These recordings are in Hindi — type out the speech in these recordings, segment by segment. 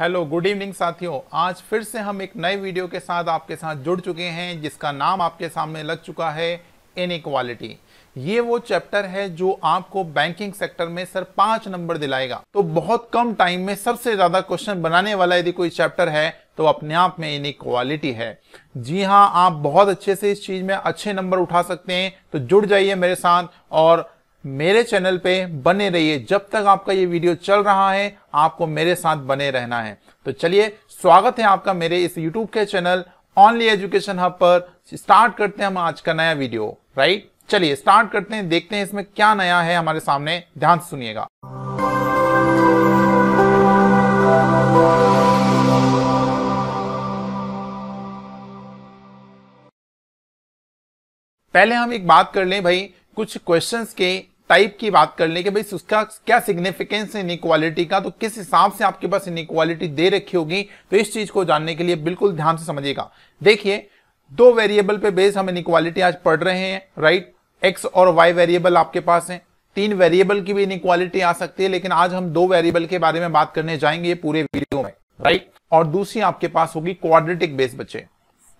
हेलो गुड इवनिंग साथियों आज फिर से हम एक नए वीडियो के साथ आपके साथ जुड़ चुके हैं जिसका नाम आपके सामने लग चुका है इक्वालिटी ये वो चैप्टर है जो आपको बैंकिंग सेक्टर में सर पांच नंबर दिलाएगा तो बहुत कम टाइम में सबसे ज्यादा क्वेश्चन बनाने वाला यदि कोई चैप्टर है तो अपने आप में इक्वालिटी है जी हाँ आप बहुत अच्छे से इस चीज में अच्छे नंबर उठा सकते हैं तो जुड़ जाइए मेरे साथ और मेरे चैनल पे बने रहिए जब तक आपका ये वीडियो चल रहा है आपको मेरे साथ बने रहना है तो चलिए स्वागत है आपका मेरे इस यूट्यूब के चैनल ऑनली एजुकेशन हब पर स्टार्ट करते हैं हम आज का नया वीडियो राइट चलिए स्टार्ट करते हैं देखते हैं इसमें क्या नया है हमारे सामने ध्यान सुनिएगा पहले हम एक बात कर लें भाई कुछ क्वेश्चन के टाइप की बात कर लें कि भाई उसका क्या सिग्निफिकेंस है इनक्वालिटी का तो किस हिसाब से आपके पास इनक्वालिटी दे रखी होगी तो इस चीज को जानने के लिए बिल्कुल ध्यान से समझिएगा देखिए दो वेरिएबल पे बेस हम इनक्वालिटी आज पढ़ रहे हैं राइट एक्स और वाई वेरिएबल आपके पास है तीन वेरिएबल की भी इनक्वालिटी आ सकती है लेकिन आज हम दो वेरिएबल के बारे में बात करने जाएंगे पूरे वीडियो में राइट और दूसरी आपके पास होगी क्वाड्रेटिक बेस बच्चे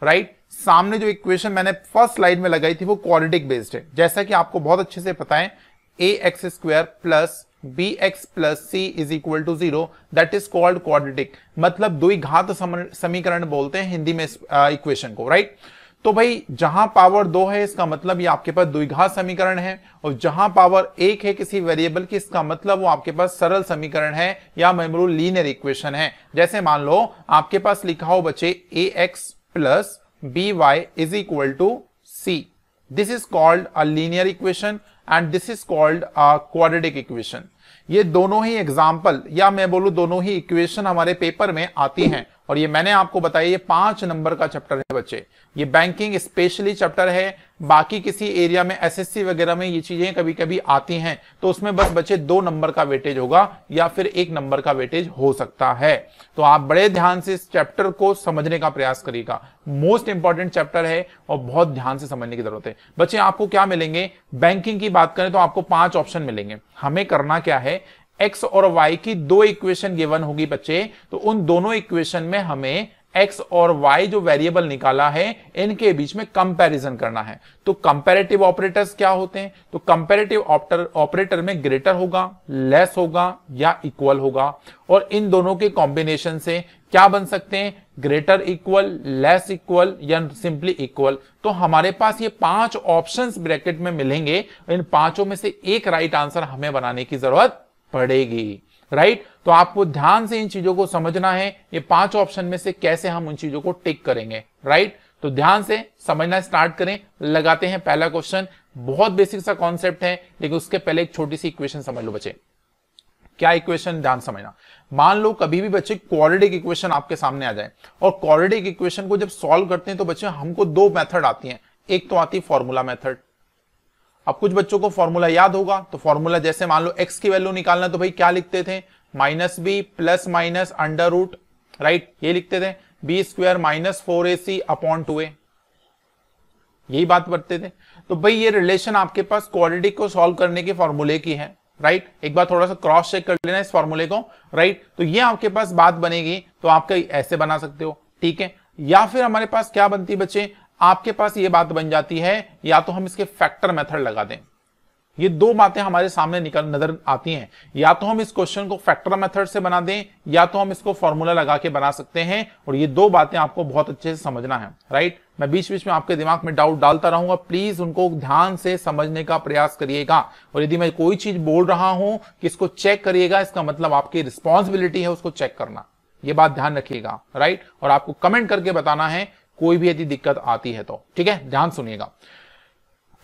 राइट सामने जो इक्वेशन मैंने फर्स्ट स्लाइड में लगाई थी वो क्वारिटिक बेस्ड है जैसा कि आपको बहुत अच्छे से पता है a x square plus b x plus c is equal to zero that is called quadratic मतलब दो ही घात समीकरण बोलते हैं हिंदी में इक्वेशन को राइट तो भाई जहां पावर दो है इसका मतलब ये आपके पास द्विघात समीकरण है और जहां पावर एक है किसी वेरिएबल की इसका मतलब वो आपके पास सरल समीकरण है या बोलू लीनियर इक्वेशन है जैसे मान लो आपके पास लिखा हो बच्चे a x plus b y is equal to c this is called a linear equation and this is called a quadratic equation ये दोनों ही एग्जाम्पल या मैं बोलू दोनों ही इक्वेशन हमारे पेपर में आती हैं और ये मैंने आपको बताया ये पांच नंबर का चैप्टर है बच्चे ये बैंकिंग स्पेशली चैप्टर है बाकी किसी एरिया में एसएससी वगैरह में ये चीजें कभी कभी आती हैं तो उसमें बस बच्चे दो नंबर का वेटेज होगा या फिर एक नंबर का वेटेज हो सकता है तो आप बड़े ध्यान से इस चैप्टर को समझने का प्रयास करिएगा मोस्ट इंपॉर्टेंट चैप्टर है और बहुत ध्यान से समझने की जरूरत है बच्चे आपको क्या मिलेंगे बैंकिंग की बात करें तो आपको पांच ऑप्शन मिलेंगे हमें करना क्या है एक्स और वाई की दो इक्वेशन गिवन होगी बच्चे तो उन दोनों इक्वेशन में हमें एक्स और वाई जो वेरिएबल निकाला है इनके बीच में कंपैरिजन करना है तो कंपैरेटिव ऑपरेटर्स क्या होते हैं तो कंपैरेटिव ऑपरेटर में ग्रेटर होगा लेस होगा या इक्वल होगा और इन दोनों के कॉम्बिनेशन से क्या बन सकते हैं ग्रेटर इक्वल लेस इक्वल या सिंपली इक्वल तो हमारे पास ये पांच ऑप्शन ब्रैकेट में मिलेंगे इन पांचों में से एक राइट right आंसर हमें बनाने की जरूरत पड़ेगी राइट तो आपको ध्यान से इन चीजों को समझना है ये पांच ऑप्शन में से कैसे हम उन चीजों को टिक करेंगे राइट तो ध्यान से समझना स्टार्ट करें लगाते हैं पहला क्वेश्चन बहुत बेसिक सा कॉन्सेप्ट है लेकिन उसके पहले एक छोटी सी इक्वेशन समझ लो बच्चे क्या इक्वेशन ध्यान समझना मान लो कभी भी बच्चे क्वाड्रेटिक इक्वेशन आपके सामने आ जाए और क्वाड्रेटिक इक्वेशन को जब सॉल्व करते हैं तो बच्चे हमको दो मेथड आती हैं एक तो आती है फॉर्मूला मेथड अब कुछ बच्चों को फॉर्मूला याद होगा तो फॉर्मूला जैसे मान लो एक्स की वैल्यू निकालना तो भाई क्या लिखते थे minus b plus minus under root right ये लिखते थे b square minus four a c upon two a यही बात करते थे तो भाई ये रिलेशन आपके पास क्वालिटी को सॉल्व करने के फॉर्मूले की है राइट right? एक बार थोड़ा सा क्रॉस चेक कर लेना इस फॉर्मूले को राइट right? तो ये आपके पास बात बनेगी तो आपका ऐसे बना सकते हो ठीक है या फिर हमारे पास क्या बनती है बच्चे आपके पास ये बात बन जाती है या तो हम इसके फैक्टर मेथड लगा दें ये दो बातें हमारे सामने निकल नजर आती हैं या तो हम इस क्वेश्चन को फैक्टर मेथड से बना दें या तो हम इसको फॉर्मूला लगा के बना सकते हैं और ये दो बातें आपको बहुत अच्छे से समझना है राइट मैं बीच बीच में आपके दिमाग में डाउट डालता रहूंगा प्लीज उनको ध्यान से समझने का प्रयास करिएगा और यदि मैं कोई चीज बोल रहा हूं कि इसको चेक करिएगा इसका मतलब आपकी रिस्पॉन्सिबिलिटी है उसको चेक करना ये बात ध्यान रखिएगा राइट और आपको कमेंट करके बताना है कोई भी यदि दिक्कत आती है तो ठीक है ध्यान सुनिएगा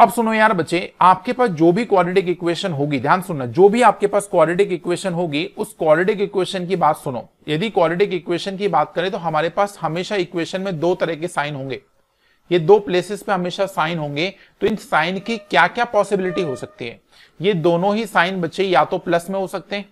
अब सुनो यार बच्चे आपके पास जो भी क्वाड्रेटिक इक्वेशन होगी ध्यान सुनना जो भी आपके पास क्वाड्रेटिक इक्वेशन होगी उस क्वाड्रेटिक इक्वेशन की बात सुनो यदि क्वाड्रेटिक इक्वेशन की बात करें तो हमारे पास हमेशा इक्वेशन में दो तरह के साइन होंगे ये दो प्लेसेस पे हमेशा साइन होंगे तो इन साइन की क्या क्या पॉसिबिलिटी हो सकती है ये दोनों ही साइन बच्चे या तो प्लस में हो सकते हैं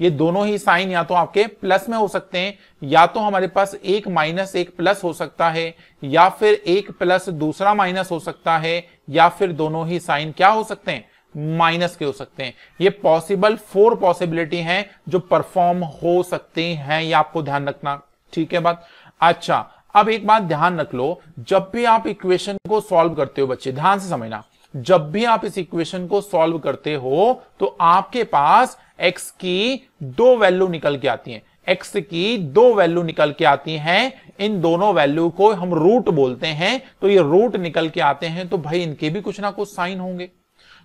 ये दोनों ही साइन या तो आपके प्लस में हो सकते हैं या तो हमारे पास एक माइनस एक प्लस हो सकता है या फिर एक प्लस दूसरा माइनस हो सकता है या फिर दोनों ही साइन क्या हो सकते हैं माइनस के हो सकते हैं ये पॉसिबल फोर पॉसिबिलिटी हैं जो परफॉर्म हो सकते हैं ये आपको ध्यान रखना ठीक है बात अच्छा अब एक बात ध्यान रख लो जब भी आप इक्वेशन को सॉल्व करते हो बच्चे ध्यान से समझना जब भी आप इस इक्वेशन को सॉल्व करते हो तो आपके पास एक्स की दो वैल्यू निकल के आती हैं एक्स की दो वैल्यू निकल के आती हैं इन दोनों वैल्यू को हम रूट बोलते हैं तो ये रूट निकल के आते हैं तो भाई इनके भी कुछ ना कुछ साइन होंगे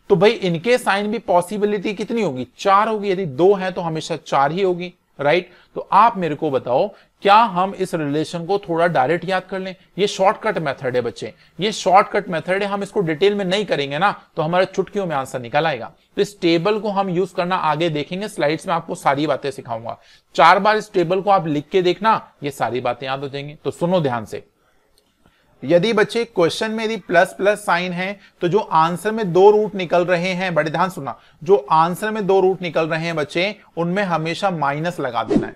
तो भाई इनके साइन भी पॉसिबिलिटी कितनी होगी चार होगी यदि दो है तो हमेशा चार ही होगी राइट तो आप मेरे को बताओ क्या हम इस रिलेशन को थोड़ा डायरेक्ट याद कर लें ये शॉर्टकट मेथड है बच्चे ये शॉर्टकट मेथड है हम इसको डिटेल में नहीं करेंगे ना तो हमारे चुटकियों में आंसर निकल आएगा तो इस टेबल को हम यूज करना आगे देखेंगे स्लाइड्स में आपको सारी बातें सिखाऊंगा चार बार इस टेबल को आप लिख के देखना ये सारी बातें याद हो जाएंगी तो सुनो ध्यान से यदि बच्चे क्वेश्चन में यदि प्लस प्लस साइन है तो जो आंसर में दो रूट निकल रहे हैं बड़े ध्यान सुना जो आंसर में दो रूट निकल रहे हैं बच्चे उनमें हमेशा माइनस लगा देना है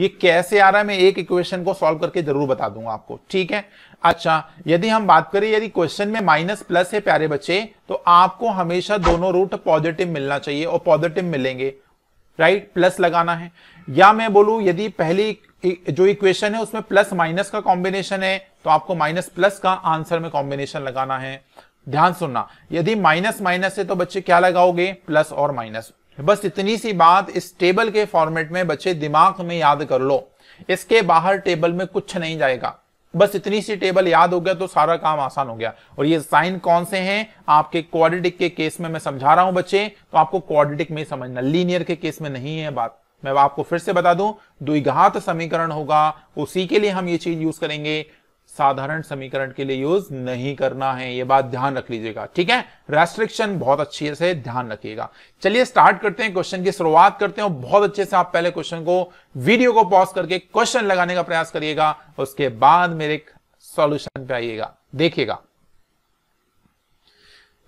ये कैसे आ रहा है मैं एक इक्वेशन को सॉल्व करके जरूर बता दूंगा आपको ठीक है अच्छा यदि हम बात करें यदि क्वेश्चन में माइनस प्लस है प्यारे बच्चे तो आपको हमेशा दोनों रूट पॉजिटिव मिलना चाहिए और पॉजिटिव मिलेंगे राइट प्लस लगाना है या मैं बोलू यदि पहली e, जो इक्वेशन है उसमें प्लस माइनस का कॉम्बिनेशन है तो आपको माइनस प्लस का आंसर में कॉम्बिनेशन लगाना है ध्यान सुनना यदि माइनस माइनस है तो बच्चे क्या लगाओगे प्लस और माइनस बस इतनी सी बात इस टेबल के फॉर्मेट में बच्चे दिमाग में याद कर लो इसके बाहर टेबल में कुछ नहीं जाएगा बस इतनी सी टेबल याद हो गया तो सारा काम आसान हो गया और ये साइन कौन से हैं आपके क्वाड्रेटिक के केस में मैं समझा रहा हूं बच्चे तो आपको क्वाड्रेटिक में समझना लीनियर के केस में नहीं है बात मैं आपको फिर से बता दूं द्विघात समीकरण होगा उसी के लिए हम ये चीज यूज करेंगे साधारण समीकरण के लिए यूज नहीं करना है ये बात ध्यान रख लीजिएगा ठीक है रेस्ट्रिक्शन बहुत अच्छे से ध्यान रखिएगा चलिए स्टार्ट करते हैं क्वेश्चन की शुरुआत करते हैं बहुत अच्छे से आप पहले क्वेश्चन को वीडियो को पॉज करके क्वेश्चन लगाने का प्रयास करिएगा उसके बाद मेरे सॉल्यूशन पे आइएगा देखिएगा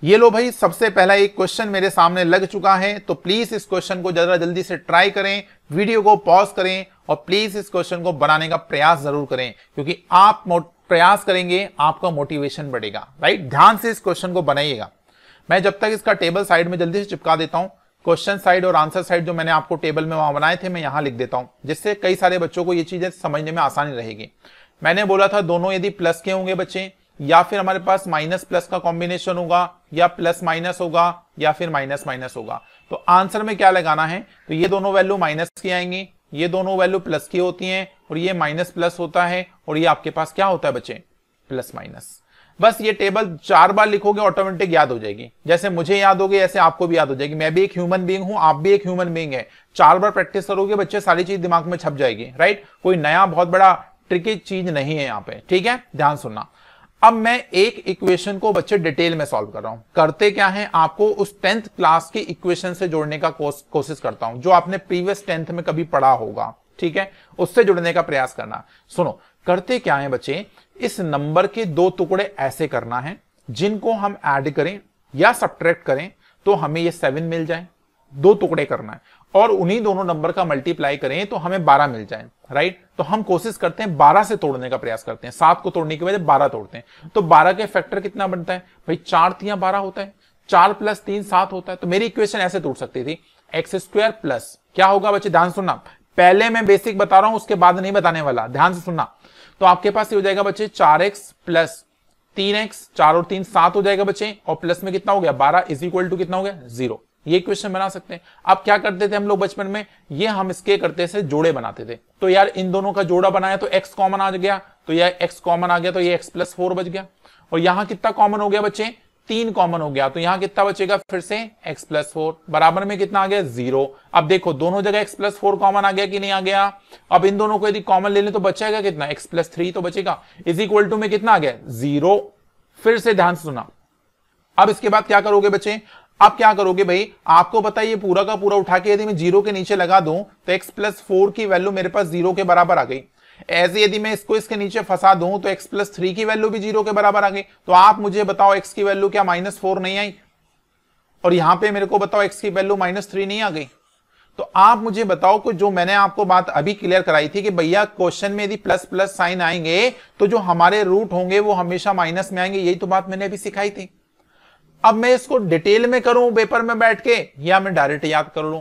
ये लो भाई सबसे पहला एक क्वेश्चन मेरे सामने लग चुका है तो प्लीज इस क्वेश्चन को जरा जल्दी से ट्राई करें वीडियो को पॉज करें और प्लीज इस क्वेश्चन को बनाने का प्रयास जरूर करें क्योंकि आप प्रयास करेंगे आपका मोटिवेशन बढ़ेगा राइट ध्यान से इस क्वेश्चन को बनाइएगा मैं जब तक इसका टेबल साइड में जल्दी से चिपका देता हूं क्वेश्चन साइड और आंसर साइड जो मैंने आपको टेबल में वहां बनाए थे मैं यहां लिख देता हूँ जिससे कई सारे बच्चों को ये चीजें समझने में आसानी रहेगी मैंने बोला था दोनों यदि प्लस के होंगे बच्चे या फिर हमारे पास माइनस प्लस का कॉम्बिनेशन होगा या प्लस माइनस होगा या फिर माइनस माइनस होगा तो आंसर में क्या लगाना है तो ये दोनों वैल्यू माइनस की आएंगी ये दोनों वैल्यू प्लस की होती हैं और ये माइनस प्लस होता है और ये आपके पास क्या होता है बच्चे प्लस माइनस बस ये टेबल चार बार लिखोगे ऑटोमेटिक याद हो जाएगी जैसे मुझे याद होगी ऐसे आपको भी याद हो जाएगी मैं भी एक ह्यूमन बींग हूं आप भी एक ह्यूमन बींग है चार बार प्रैक्टिस करोगे बच्चे सारी चीज दिमाग में छप जाएगी राइट कोई नया बहुत बड़ा ट्रिकी चीज नहीं है यहाँ पे ठीक है ध्यान सुनना अब मैं एक इक्वेशन को बच्चे डिटेल में सॉल्व कर रहा हूं करते क्या है आपको उस टेंथ क्लास की इक्वेशन से जोड़ने का कोशिश करता हूं जो आपने प्रीवियस टेंथ में कभी पढ़ा होगा ठीक है उससे जुड़ने का प्रयास करना सुनो करते क्या है बच्चे इस नंबर के दो टुकड़े ऐसे करना है जिनको हम ऐड करें या सब्ट्रैक्ट करें तो हमें ये सेवन मिल जाए दो टुकड़े करना है और उन्हीं दोनों नंबर का मल्टीप्लाई करें तो हमें बारह मिल जाए राइट तो हम कोशिश करते हैं बारह से तोड़ने का प्रयास करते हैं सात को तोड़ने की वजह बारह तोड़ते हैं तो बारह के फैक्टर कितना बनता है भाई चार तिया बारह होता है चार प्लस तीन सात होता है तो मेरी इक्वेशन ऐसे टूट सकती थी एक्स स्क्वायर प्लस क्या होगा बच्चे ध्यान सुनना पहले मैं बेसिक बता रहा हूं उसके बाद नहीं बताने वाला ध्यान से सुनना तो आपके पास ये हो जाएगा बच्चे चार एक्स प्लस तीन एक्स चार और तीन सात हो जाएगा बच्चे और प्लस में कितना हो गया बारह इज इक्वल टू कितना हो गया जीरो ये क्वेश्चन बना सकते हैं आप क्या करते थे हम लोग बचपन में ये हम इसके करते से जोड़े बनाते थे तो यार इन दोनों का जोड़ा बनाया तो एक्स कॉमन आ गया तो यार एक्स कॉमन आ गया तो ये एक्स प्लस फोर बच गया और यहां कितना कॉमन हो गया बच्चे तीन कॉमन हो गया तो यहां कितना बचेगा फिर से एक्स प्लस फोर बराबर में कितना आ गया जीरो अब देखो दोनों जगह एक्स प्लस फोर कॉमन आ गया कि नहीं आ गया अब इन दोनों को यदि कॉमन ले लें तो बचेगा कितना एक्स प्लस थ्री तो बचेगा इज इक्वल टू में कितना आ गया जीरो फिर से ध्यान सुना अब इसके बाद क्या करोगे बच्चे अब क्या करोगे भाई आपको पता है ये पूरा का पूरा उठा के यदि मैं जीरो के नीचे लगा दूं तो x प्लस फोर की वैल्यू मेरे पास जीरो के बराबर आ गई ऐसे यदि मैं इसको इसके नीचे फंसा दूं तो x प्लस थ्री की वैल्यू भी जीरो के बराबर आ गई तो आप मुझे बताओ x की वैल्यू क्या माइनस फोर नहीं आई और यहां पे मेरे को बताओ x की वैल्यू माइनस थ्री नहीं आ गई तो आप मुझे बताओ कि जो मैंने आपको बात अभी क्लियर कराई थी कि भैया क्वेश्चन में यदि प्लस प्लस साइन आएंगे तो जो हमारे रूट होंगे वो हमेशा माइनस में आएंगे यही तो बात मैंने अभी सिखाई थी अब मैं इसको डिटेल में करूं पेपर में बैठ के या मैं डायरेक्ट याद कर लू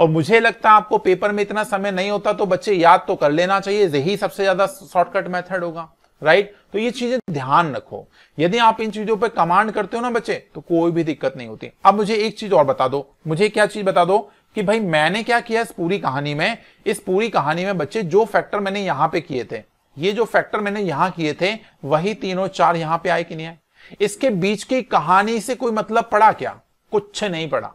और मुझे लगता है आपको पेपर में इतना समय नहीं होता तो बच्चे याद तो कर लेना चाहिए यही सबसे ज्यादा शॉर्टकट मेथड होगा राइट तो ये चीजें ध्यान रखो यदि आप इन चीजों पर कमांड करते हो ना बच्चे तो कोई भी दिक्कत नहीं होती अब मुझे एक चीज और बता दो मुझे क्या चीज बता दो कि भाई मैंने क्या किया इस पूरी कहानी में इस पूरी कहानी में बच्चे जो फैक्टर मैंने यहां पे किए थे ये जो फैक्टर मैंने यहां किए थे वही तीनों चार यहां पे आए कि नहीं आए इसके बीच की कहानी से कोई मतलब पड़ा क्या कुछ नहीं पड़ा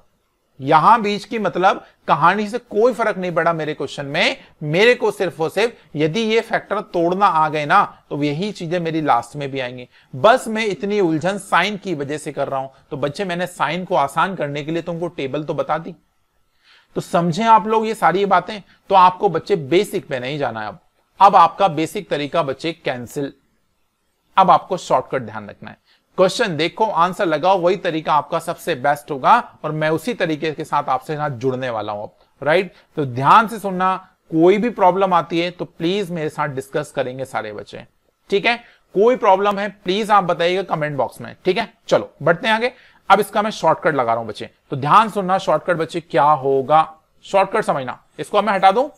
यहां बीच की मतलब कहानी से कोई फर्क नहीं पड़ा मेरे क्वेश्चन में मेरे को सिर्फ और सिर्फ यदि ये फैक्टर तोड़ना आ गए ना तो यही चीजें मेरी लास्ट में भी आएंगी बस मैं इतनी उलझन साइन की वजह से कर रहा हूं तो बच्चे मैंने साइन को आसान करने के लिए तुमको टेबल तो बता दी तो समझे आप लोग ये सारी बातें तो आपको बच्चे बेसिक पे नहीं जाना है अब अब आपका बेसिक तरीका बच्चे कैंसिल अब आपको शॉर्टकट ध्यान रखना है क्वेश्चन देखो आंसर लगाओ वही तरीका आपका सबसे बेस्ट होगा और मैं उसी तरीके के साथ आपसे साथ जुड़ने वाला हूं राइट तो ध्यान से सुनना कोई भी प्रॉब्लम आती है तो प्लीज मेरे साथ डिस्कस करेंगे सारे बच्चे ठीक है कोई प्रॉब्लम है प्लीज आप बताइएगा कमेंट बॉक्स में ठीक है चलो बढ़ते हैं आगे अब इसका मैं शॉर्टकट लगा रहा हूं बच्चे तो ध्यान सुनना शॉर्टकट बच्चे क्या होगा शॉर्टकट समझना इसको मैं हटा दू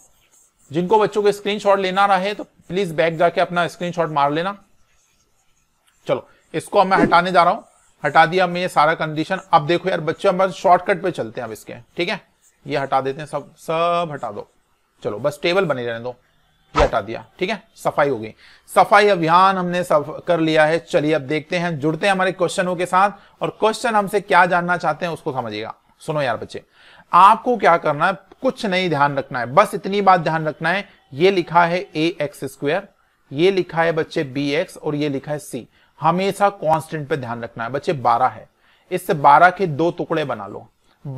जिनको बच्चों को स्क्रीनशॉट लेना रहे तो प्लीज बैक जाके अपना स्क्रीनशॉट मार लेना चलो इसको अब मैं हटाने जा रहा हूं हटा दिया मैं ये सारा कंडीशन अब देखो यार बच्चे हम शॉर्टकट पे चलते हैं अब इसके ठीक है ये हटा देते हैं सब सब हटा दो चलो बस टेबल बने रहने दो ये हटा दिया ठीक है सफाई हो गई सफाई अभियान हमने सब कर लिया है चलिए अब देखते हैं जुड़ते हैं हमारे क्वेश्चनों के साथ और क्वेश्चन हमसे क्या जानना चाहते हैं उसको समझिएगा सुनो यार बच्चे आपको क्या करना है कुछ नहीं ध्यान रखना है बस इतनी बात ध्यान रखना है ये लिखा है ए एक्स स्क्वेयर ये लिखा है बच्चे बी एक्स और ये लिखा है सी हमेशा कांस्टेंट पे ध्यान रखना है बच्चे 12 है इससे 12 के दो टुकड़े बना लो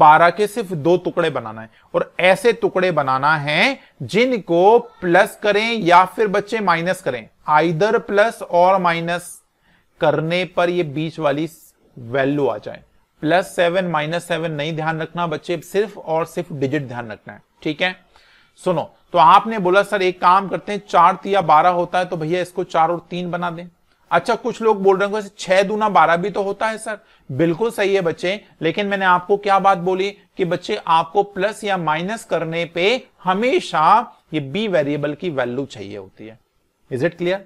12 के सिर्फ दो टुकड़े बनाना है और ऐसे टुकड़े बनाना है जिनको प्लस करें या फिर बच्चे माइनस करें आइदर प्लस और माइनस करने पर ये बीच वाली वैल्यू आ जाए प्लस सेवन माइनस सेवन नहीं ध्यान रखना बच्चे सिर्फ और सिर्फ डिजिट ध्यान रखना है ठीक है सुनो तो आपने बोला सर एक काम करते हैं चार या बारह होता है तो भैया इसको चार और तीन बना दें अच्छा कुछ लोग बोल रहे हैं छह दूना बारह भी तो होता है सर बिल्कुल सही है बच्चे लेकिन मैंने आपको क्या बात बोली कि बच्चे आपको प्लस या माइनस करने पे हमेशा ये बी वेरिएबल की वैल्यू चाहिए होती है इज इट क्लियर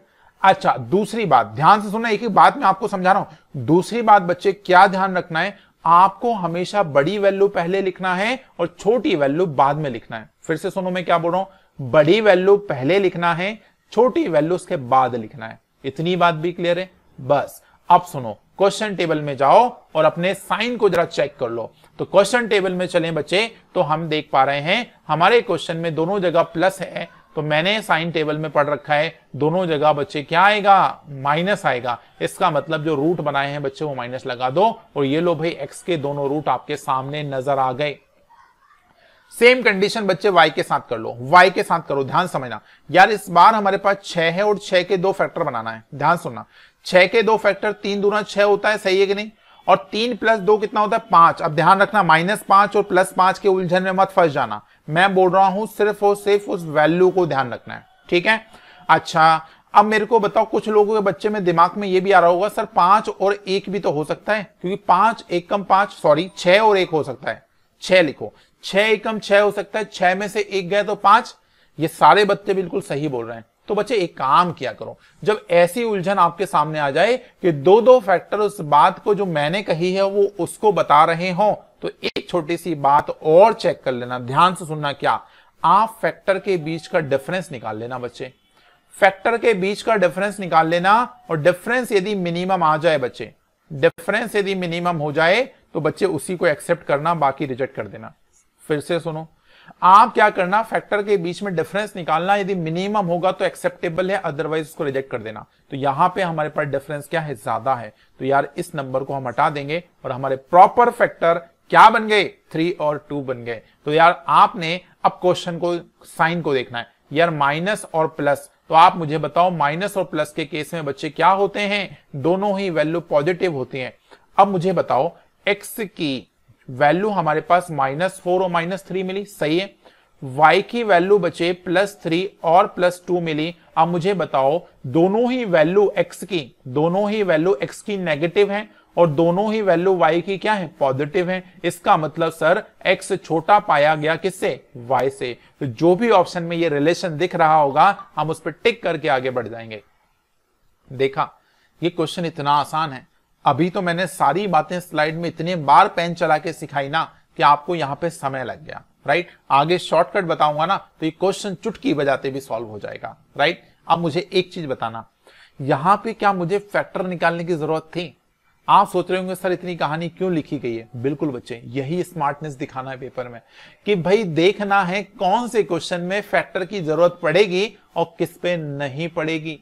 अच्छा दूसरी बात ध्यान से सुनना एक एक बात मैं आपको समझा रहा हूं दूसरी बात बच्चे क्या ध्यान रखना है आपको हमेशा बड़ी वैल्यू पहले लिखना है और छोटी वैल्यू बाद में लिखना है फिर से सुनो मैं क्या बोल रहा हूं बड़ी वैल्यू पहले लिखना है छोटी वैल्यू उसके बाद लिखना है इतनी बात भी क्लियर है बस अब सुनो क्वेश्चन टेबल में जाओ और अपने साइन को जरा चेक कर लो तो क्वेश्चन टेबल में चले बच्चे तो हम देख पा रहे हैं हमारे क्वेश्चन में दोनों जगह प्लस है तो मैंने साइन टेबल में पढ़ रखा है दोनों जगह बच्चे क्या आएगा माइनस आएगा इसका मतलब जो रूट बनाए हैं बच्चे वो माइनस लगा दो और ये लो भाई एक्स के दोनों रूट आपके सामने नजर आ गए सेम कंडीशन बच्चे y के साथ कर लो y के साथ करो ध्यान समझना यार इस बार हमारे पास छह है और छह के दो फैक्टर बनाना है ध्यान सुनना छह के दो फैक्टर तीन दूना छह होता है सही है कि नहीं और तीन प्लस दो कितना होता है पांच अब ध्यान रखना माइनस पांच और प्लस पांच के उलझन में मत फंस जाना मैं बोल रहा हूं सिर्फ और सिर्फ उस वैल्यू को ध्यान रखना है ठीक है अच्छा अब मेरे को बताओ कुछ लोगों के बच्चे में दिमाग में ये भी आ रहा होगा सर पांच और एक भी तो हो सकता है क्योंकि पांच एक कम पांच सॉरी छह और एक हो सकता है छह लिखो छह एकम छह हो सकता है छह में से एक गए तो पांच ये सारे बच्चे बिल्कुल सही बोल रहे हैं तो बच्चे एक काम किया करो जब ऐसी उलझन आपके सामने आ जाए कि दो दो फैक्टर उस बात को जो मैंने कही है वो उसको बता रहे हो तो एक छोटी सी बात और चेक कर लेना ध्यान से सुनना क्या आप फैक्टर के बीच का डिफरेंस निकाल लेना बच्चे फैक्टर के बीच का डिफरेंस निकाल लेना और डिफरेंस यदि मिनिमम आ जाए बच्चे डिफरेंस यदि मिनिमम हो जाए तो बच्चे उसी को एक्सेप्ट करना बाकी रिजेक्ट कर देना फिर से सुनो आप क्या करना फैक्टर के बीच में डिफरेंस निकालना यदि मिनिमम होगा तो एक्सेप्टेबल है अदरवाइज उसको रिजेक्ट कर देना तो यहां पे हमारे पास डिफरेंस क्या है ज्यादा है तो यार इस नंबर को हम हटा देंगे और हमारे प्रॉपर फैक्टर क्या बन गए थ्री और टू बन गए तो यार आपने अब क्वेश्चन को साइन को देखना है यार माइनस और प्लस तो आप मुझे बताओ माइनस और प्लस के केस में बच्चे क्या होते हैं दोनों ही वैल्यू पॉजिटिव होती हैं अब मुझे बताओ एक्स की वैल्यू हमारे पास माइनस फोर और माइनस थ्री मिली सही है वाई की वैल्यू बचे प्लस थ्री और प्लस टू मिली अब मुझे बताओ दोनों ही वैल्यू एक्स की दोनों ही वैल्यू एक्स की नेगेटिव है और दोनों ही वैल्यू वाई की क्या है पॉजिटिव है इसका मतलब सर एक्स छोटा पाया गया किससे वाई से तो जो भी ऑप्शन में ये रिलेशन दिख रहा होगा हम उस पर टिक करके आगे बढ़ जाएंगे देखा ये क्वेश्चन इतना आसान है अभी तो मैंने सारी बातें स्लाइड में इतने बार पेन चला के सिखाई ना कि आपको यहां पे समय लग गया राइट आगे शॉर्टकट बताऊंगा ना तो ये क्वेश्चन चुटकी बजाते भी सॉल्व हो जाएगा राइट अब मुझे एक चीज बताना यहां पे क्या मुझे फैक्टर निकालने की जरूरत थी आप सोच रहे होंगे सर इतनी कहानी क्यों लिखी गई है बिल्कुल बच्चे यही स्मार्टनेस दिखाना है पेपर में कि भाई देखना है कौन से क्वेश्चन में फैक्टर की जरूरत पड़ेगी और किस पे नहीं पड़ेगी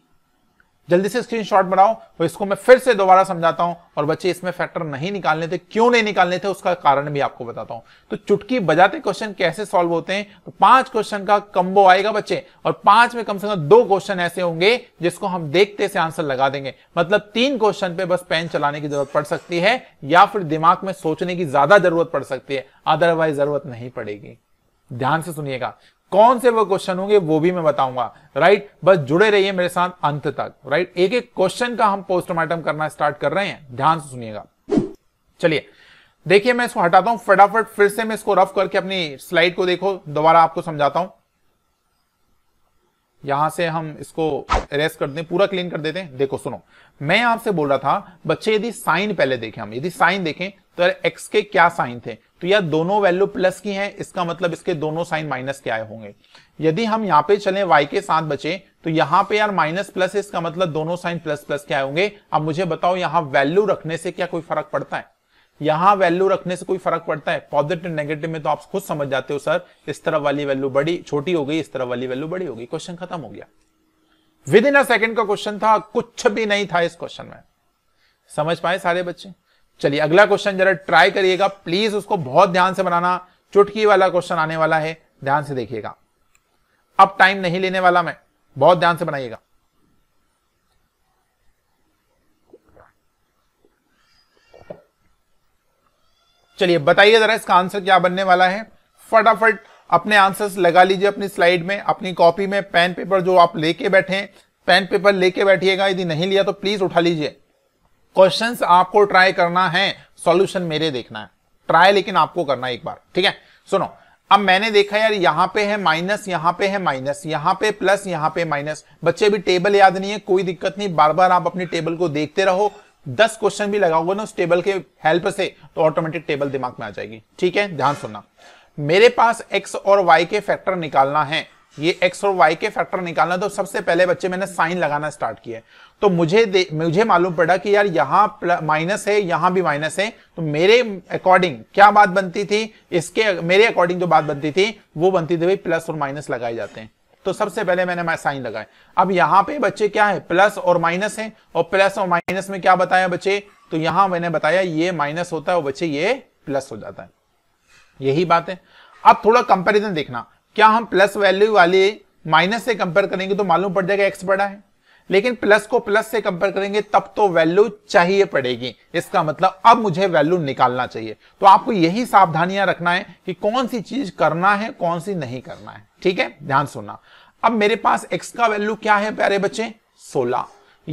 जल्दी से स्क्रीनशॉट बनाओ और इसको मैं फिर से दोबारा समझाता हूं और बच्चे इसमें फैक्टर नहीं निकालने थे क्यों नहीं निकालने थे उसका कारण भी आपको बताता हूं तो चुटकी बजाते क्वेश्चन कैसे सॉल्व होते हैं तो पांच क्वेश्चन का कम्बो आएगा बच्चे और पांच में कम से कम दो क्वेश्चन ऐसे होंगे जिसको हम देखते से आंसर लगा देंगे मतलब तीन क्वेश्चन पे बस पेन चलाने की जरूरत पड़ सकती है या फिर दिमाग में सोचने की ज्यादा जरूरत पड़ सकती है अदरवाइज जरूरत नहीं पड़ेगी ध्यान से सुनिएगा कौन से वो क्वेश्चन होंगे वो भी मैं बताऊंगा राइट बस जुड़े रहिए मेरे साथ अंत तक राइट एक एक क्वेश्चन का हम पोस्टमार्टम करना स्टार्ट कर रहे हैं ध्यान से सुनिएगा चलिए देखिए मैं इसको हटाता हूं फटाफट फिर से मैं इसको रफ करके अपनी स्लाइड को देखो दोबारा आपको समझाता हूं यहां से हम इसको रेस कर दें पूरा क्लीन कर देते हैं देखो सुनो मैं आपसे बोल रहा था बच्चे यदि साइन पहले देखें हम यदि साइन देखें तो एक्स के क्या साइन थे तो यह दोनों वैल्यू प्लस की हैं इसका मतलब इसके दोनों साइन माइनस के आए होंगे यदि हम यहाँ पे चले वाई के साथ बचे तो यहाँ पे यार माइनस प्लस है इसका मतलब दोनों साइन प्लस प्लस के आए होंगे अब मुझे बताओ यहाँ वैल्यू रखने से क्या कोई फर्क पड़ता है यहां वैल्यू रखने से कोई फर्क पड़ता है पॉजिटिव नेगेटिव में तो आप खुद समझ जाते हो सर इस तरफ वाली वैल्यू बड़ी छोटी हो गई इस तरफ वाली वैल्यू बड़ी हो गई क्वेश्चन खत्म हो गया विद इन अ सेकेंड का क्वेश्चन था कुछ भी नहीं था इस क्वेश्चन में समझ पाए सारे बच्चे चलिए अगला क्वेश्चन जरा ट्राई करिएगा प्लीज उसको बहुत ध्यान से बनाना चुटकी वाला क्वेश्चन आने वाला है ध्यान से देखिएगा अब टाइम नहीं लेने वाला मैं बहुत ध्यान से बनाइएगा चलिए बताइए जरा इसका आंसर क्या बनने वाला है फटाफट अपने आंसर्स लगा लीजिए अपनी स्लाइड में अपनी कॉपी में पेन पेपर जो आप लेके बैठे पेन पेपर लेके बैठिएगा यदि नहीं लिया तो प्लीज उठा लीजिए क्वेश्चन आपको ट्राई करना है सॉल्यूशन मेरे देखना है ट्राई लेकिन आपको करना एक बार ठीक है सुनो अब मैंने देखा यार यहां पे है माइनस यहां पे है माइनस यहां पे प्लस यहां पे माइनस बच्चे अभी टेबल याद नहीं है कोई दिक्कत नहीं बार बार आप अपनी टेबल को देखते रहो दस क्वेश्चन भी लगाओगे ना उस टेबल के हेल्प से तो ऑटोमेटिक टेबल दिमाग में आ जाएगी ठीक है ध्यान सुनना मेरे पास एक्स और वाई के फैक्टर निकालना है ये x और y के फैक्टर निकालना तो सबसे पहले बच्चे मैंने साइन लगाना स्टार्ट किया तो मुझे मुझे मालूम पड़ा कि यार यहां माइनस है यहां भी माइनस है तो मेरे अकॉर्डिंग क्या बात बनती थी इसके मेरे अकॉर्डिंग जो बात बनती थी वो बनती थी प्लस और माइनस लगाए जाते हैं तो सबसे पहले मैंने साइन लगाए अब यहां पर बच्चे क्या है प्लस और माइनस है और प्लस और माइनस में क्या बताया बच्चे तो यहां मैंने बताया ये माइनस होता है और बच्चे ये प्लस हो जाता है यही बात है अब थोड़ा कंपेरिजन देखना क्या हम प्लस वैल्यू वाले माइनस से कंपेयर करेंगे तो मालूम पड़ जाएगा एक्स बड़ा है लेकिन प्लस को प्लस से कंपेयर करेंगे तब तो वैल्यू चाहिए पड़ेगी इसका मतलब अब मुझे वैल्यू निकालना चाहिए तो आपको यही सावधानियां रखना है कि कौन सी चीज करना है कौन सी नहीं करना है ठीक है ध्यान सुनना अब मेरे पास एक्स का वैल्यू क्या है प्यारे बच्चे सोलह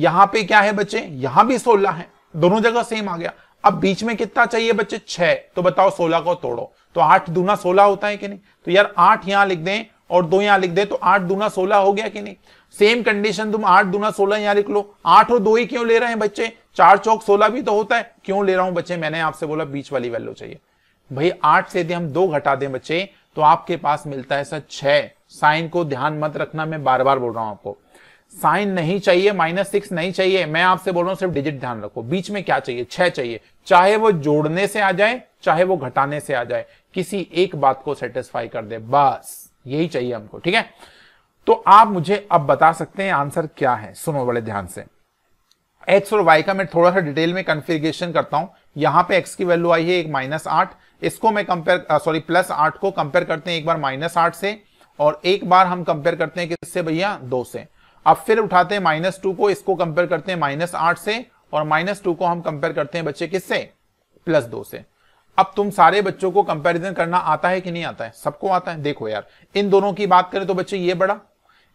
यहां पर क्या है बच्चे यहां भी सोलह है दोनों जगह सेम आ गया अब बीच में कितना चाहिए बच्चे छह तो बताओ सोलह को तोड़ो तो आठ दूना सोलह होता है कि नहीं तो यार आठ यहां लिख दें और दो यहां लिख दें तो आठ दूना सोलह हो गया कि नहीं सेम कंडीशन तुम आठ दूना सोलह यहां लिख लो आठ और दो ही क्यों ले रहे हैं बच्चे चार चौक सोलह भी तो होता है क्यों ले रहा हूं बच्चे मैंने आपसे बोला बीच वाली वैल्यू चाहिए भाई आठ से यदि हम दो घटा दें बच्चे तो आपके पास मिलता है सर छह साइन को ध्यान मत रखना मैं बार बार बोल रहा हूं आपको साइन नहीं चाहिए माइनस सिक्स नहीं चाहिए मैं आपसे बोल रहा हूं सिर्फ डिजिट ध्यान रखो बीच में क्या चाहिए छह चाहिए चाहे वो जोड़ने से आ जाए चाहे वो घटाने से आ जाए किसी एक बात को सेटिस्फाई कर दे बस यही चाहिए हमको ठीक है तो आप मुझे अब बता सकते हैं आंसर क्या है सुनो बड़े ध्यान से एक्स और वाई का मैं थोड़ा सा डिटेल में कन्फिग्रेशन करता हूं यहां पे एक्स की वैल्यू आई है एक माइनस आठ इसको मैं कंपेयर सॉरी प्लस आठ को कंपेयर करते हैं एक बार माइनस आठ से और एक बार हम कंपेयर करते हैं किससे भैया दो से अब फिर उठाते हैं माइनस टू को इसको कंपेयर करते हैं माइनस आठ से और माइनस टू को हम कंपेयर करते हैं बच्चे किससे प्लस दो से अब तुम सारे बच्चों को कंपैरिजन करना आता है कि नहीं आता है सबको आता है देखो यार इन दोनों की बात करें तो बच्चे ये बड़ा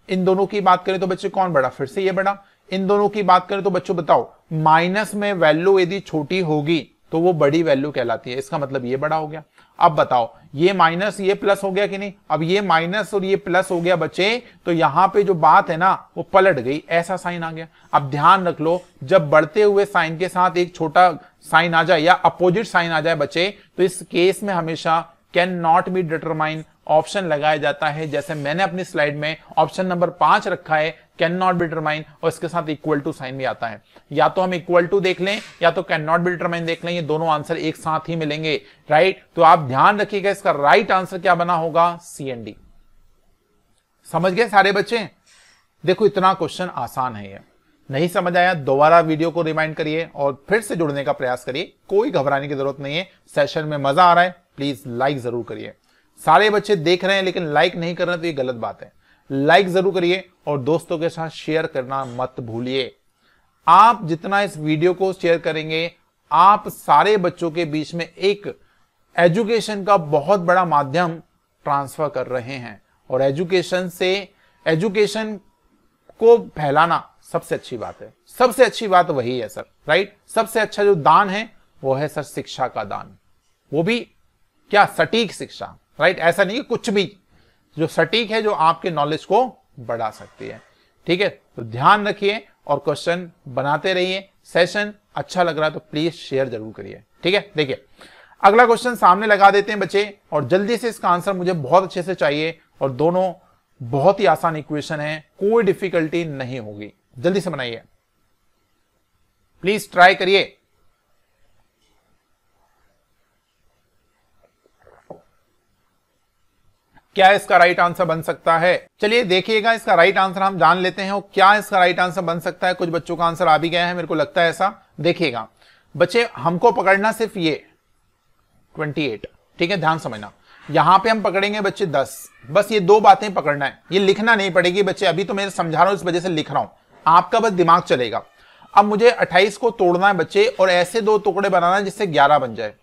इन दोनों की बात करें तो बच्चे कौन बड़ा फिर से ये बड़ा इन दोनों की बात करें तो बच्चों बताओ माइनस में वैल्यू यदि छोटी होगी तो वो बड़ी वैल्यू कहलाती है इसका मतलब ये बड़ा हो गया अब बताओ ये माइनस ये प्लस हो गया कि नहीं अब ये माइनस और ये प्लस हो गया बच्चे तो यहां पे जो बात है ना वो पलट गई ऐसा साइन आ गया अब ध्यान रख लो जब बढ़ते हुए साइन के साथ एक छोटा साइन आ जाए या अपोजिट साइन आ जाए बच्चे तो इस केस में हमेशा can not be determine option लगाया जाता है जैसे मैंने अपनी स्लाइड में ऑप्शन नंबर पांच रखा है कैन नॉट बी डिटरमाइन और इसके साथ इक्वल टू साइन भी आता है या तो हम इक्वल टू देख लें या तो कैन नॉट बी डिटरमाइन देख लें ये दोनों आंसर एक साथ ही मिलेंगे राइट तो आप ध्यान रखिएगा इसका राइट आंसर क्या बना होगा सी एन डी समझ गए सारे बच्चे देखो इतना क्वेश्चन आसान है ये नहीं समझ आया दोबारा वीडियो को रिमाइंड करिए और फिर से जुड़ने का प्रयास करिए कोई घबराने की जरूरत नहीं है सेशन में मजा आ रहा है प्लीज लाइक जरूर करिए सारे बच्चे देख रहे हैं लेकिन लाइक नहीं कर रहे तो ये गलत बात है लाइक जरूर करिए और दोस्तों के साथ शेयर करना मत भूलिए आप जितना इस वीडियो को शेयर करेंगे आप सारे बच्चों के बीच में एक एजुकेशन का बहुत बड़ा माध्यम ट्रांसफर कर रहे हैं और एजुकेशन से एजुकेशन को फैलाना सबसे अच्छी बात है सबसे अच्छी बात वही है सर राइट सबसे अच्छा जो दान है वो है सर शिक्षा का दान वो भी क्या सटीक शिक्षा राइट ऐसा नहीं कि कुछ भी जो सटीक है जो आपके नॉलेज को बढ़ा सकती है ठीक है तो ध्यान रखिए और क्वेश्चन बनाते रहिए सेशन अच्छा लग रहा है तो प्लीज शेयर जरूर करिए ठीक है देखिए अगला क्वेश्चन सामने लगा देते हैं बच्चे और जल्दी से इसका आंसर मुझे बहुत अच्छे से चाहिए और दोनों बहुत ही आसान इक्वेशन है कोई डिफिकल्टी नहीं होगी जल्दी से बनाइए प्लीज ट्राई करिए क्या इसका राइट आंसर बन सकता है चलिए देखिएगा इसका राइट आंसर हम जान लेते हैं और क्या इसका राइट आंसर बन सकता है कुछ बच्चों का आंसर आ भी गया है मेरे को लगता है ऐसा देखिएगा बच्चे हमको पकड़ना सिर्फ ये 28 ठीक है ध्यान समझना यहां पे हम पकड़ेंगे बच्चे 10 बस ये दो बातें पकड़ना है ये लिखना नहीं पड़ेगी बच्चे अभी तो मैं समझा रहा हूं इस वजह से लिख रहा हूं आपका बस दिमाग चलेगा अब मुझे अट्ठाईस को तोड़ना है बच्चे और ऐसे दो टुकड़े बनाना है जिससे ग्यारह बन जाए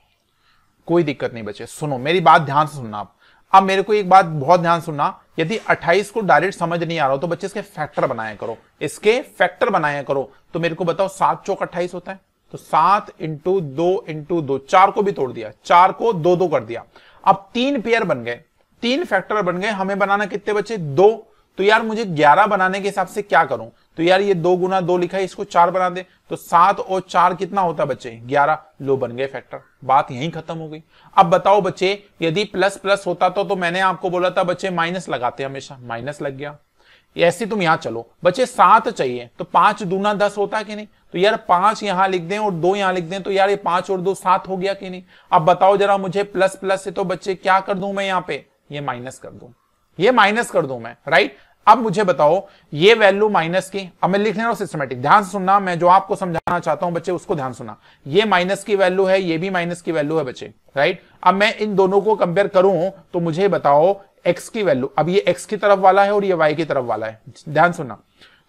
कोई दिक्कत नहीं बच्चे सुनो मेरी बात ध्यान से सुनना आप अब मेरे को एक बात बहुत ध्यान सुनना यदि 28 को डायरेक्ट समझ नहीं आ रहा हो तो बच्चे इसके फैक्टर बनाया करो इसके फैक्टर बनाया करो तो मेरे को बताओ सात चौक अट्ठाईस होता है तो सात इंटू दो इंटू दो चार को भी तोड़ दिया चार को दो दो कर दिया अब तीन पेयर बन गए तीन फैक्टर बन गए हमें बनाना कितने बचे दो तो यार मुझे ग्यारह बनाने के हिसाब से क्या करूं तो यार ये दो गुना दो लिखा है इसको चार बना दे तो सात और चार कितना होता बच्चे ग्यारह लो बन गए फैक्टर बात यहीं खत्म हो गई अब बताओ बच्चे यदि प्लस प्लस होता तो, तो मैंने आपको बोला था बच्चे माइनस लगाते हमेशा माइनस लग गया ऐसे तुम यहां चलो बच्चे सात चाहिए तो पांच दूना दस होता कि नहीं तो यार पांच यहां लिख दें और दो यहां लिख दें तो यार ये पांच और दो सात हो गया कि नहीं अब बताओ जरा मुझे प्लस प्लस से तो बच्चे क्या कर दू मैं यहां पे ये माइनस कर दू ये माइनस कर दू मैं राइट अब मुझे बताओ ये वैल्यू माइनस की अब मैं लिख ले रहा हूं सिस्टमेटिक ध्यान सुनना मैं जो आपको समझाना चाहता हूं बच्चे उसको ध्यान सुना ये माइनस की वैल्यू है ये भी माइनस की वैल्यू है बच्चे राइट अब मैं इन दोनों को कंपेयर करूं तो मुझे बताओ एक्स की वैल्यू अब ये एक्स की तरफ वाला है और ये वाई की तरफ वाला है ध्यान सुनना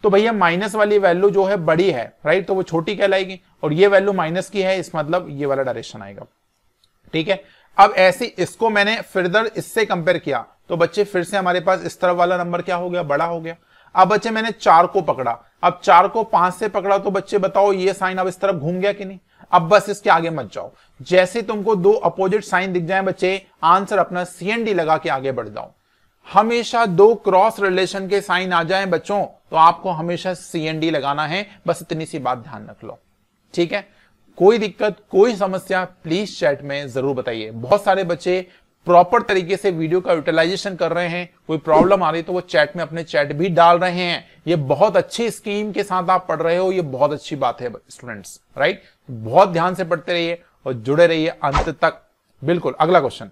तो भैया माइनस वाली वैल्यू जो है बड़ी है राइट तो वो छोटी कहलाएगी और ये वैल्यू माइनस की है इस मतलब ये वाला डायरेक्शन आएगा ठीक है अब ऐसे इसको मैंने फर्दर इससे कंपेयर किया तो बच्चे फिर से हमारे पास इस तरफ वाला नंबर क्या हो गया बड़ा हो गया अब बच्चे मैंने चार को पकड़ा अब चार को पांच से पकड़ा तो बच्चे बताओ ये साइन अब इस तरफ घूम गया कि नहीं अब बस इसके आगे मत जाओ जैसे तुमको दो अपोजिट साइन दिख जाए बच्चे आंसर अपना सीएनडी लगा के आगे बढ़ जाओ हमेशा दो क्रॉस रिलेशन के साइन आ जाए बच्चों तो आपको हमेशा सीएनडी लगाना है बस इतनी सी बात ध्यान रख लो ठीक है कोई दिक्कत कोई समस्या प्लीज चैट में जरूर बताइए बहुत सारे बच्चे प्रॉपर तरीके से वीडियो का यूटिलाइजेशन कर रहे हैं कोई प्रॉब्लम आ रही तो वो चैट में अपने चैट भी डाल रहे हैं ये बहुत अच्छी स्कीम के साथ आप पढ़ रहे हो ये बहुत अच्छी बात है स्टूडेंट्स राइट बहुत ध्यान से पढ़ते रहिए और जुड़े रहिए अंत तक बिल्कुल अगला क्वेश्चन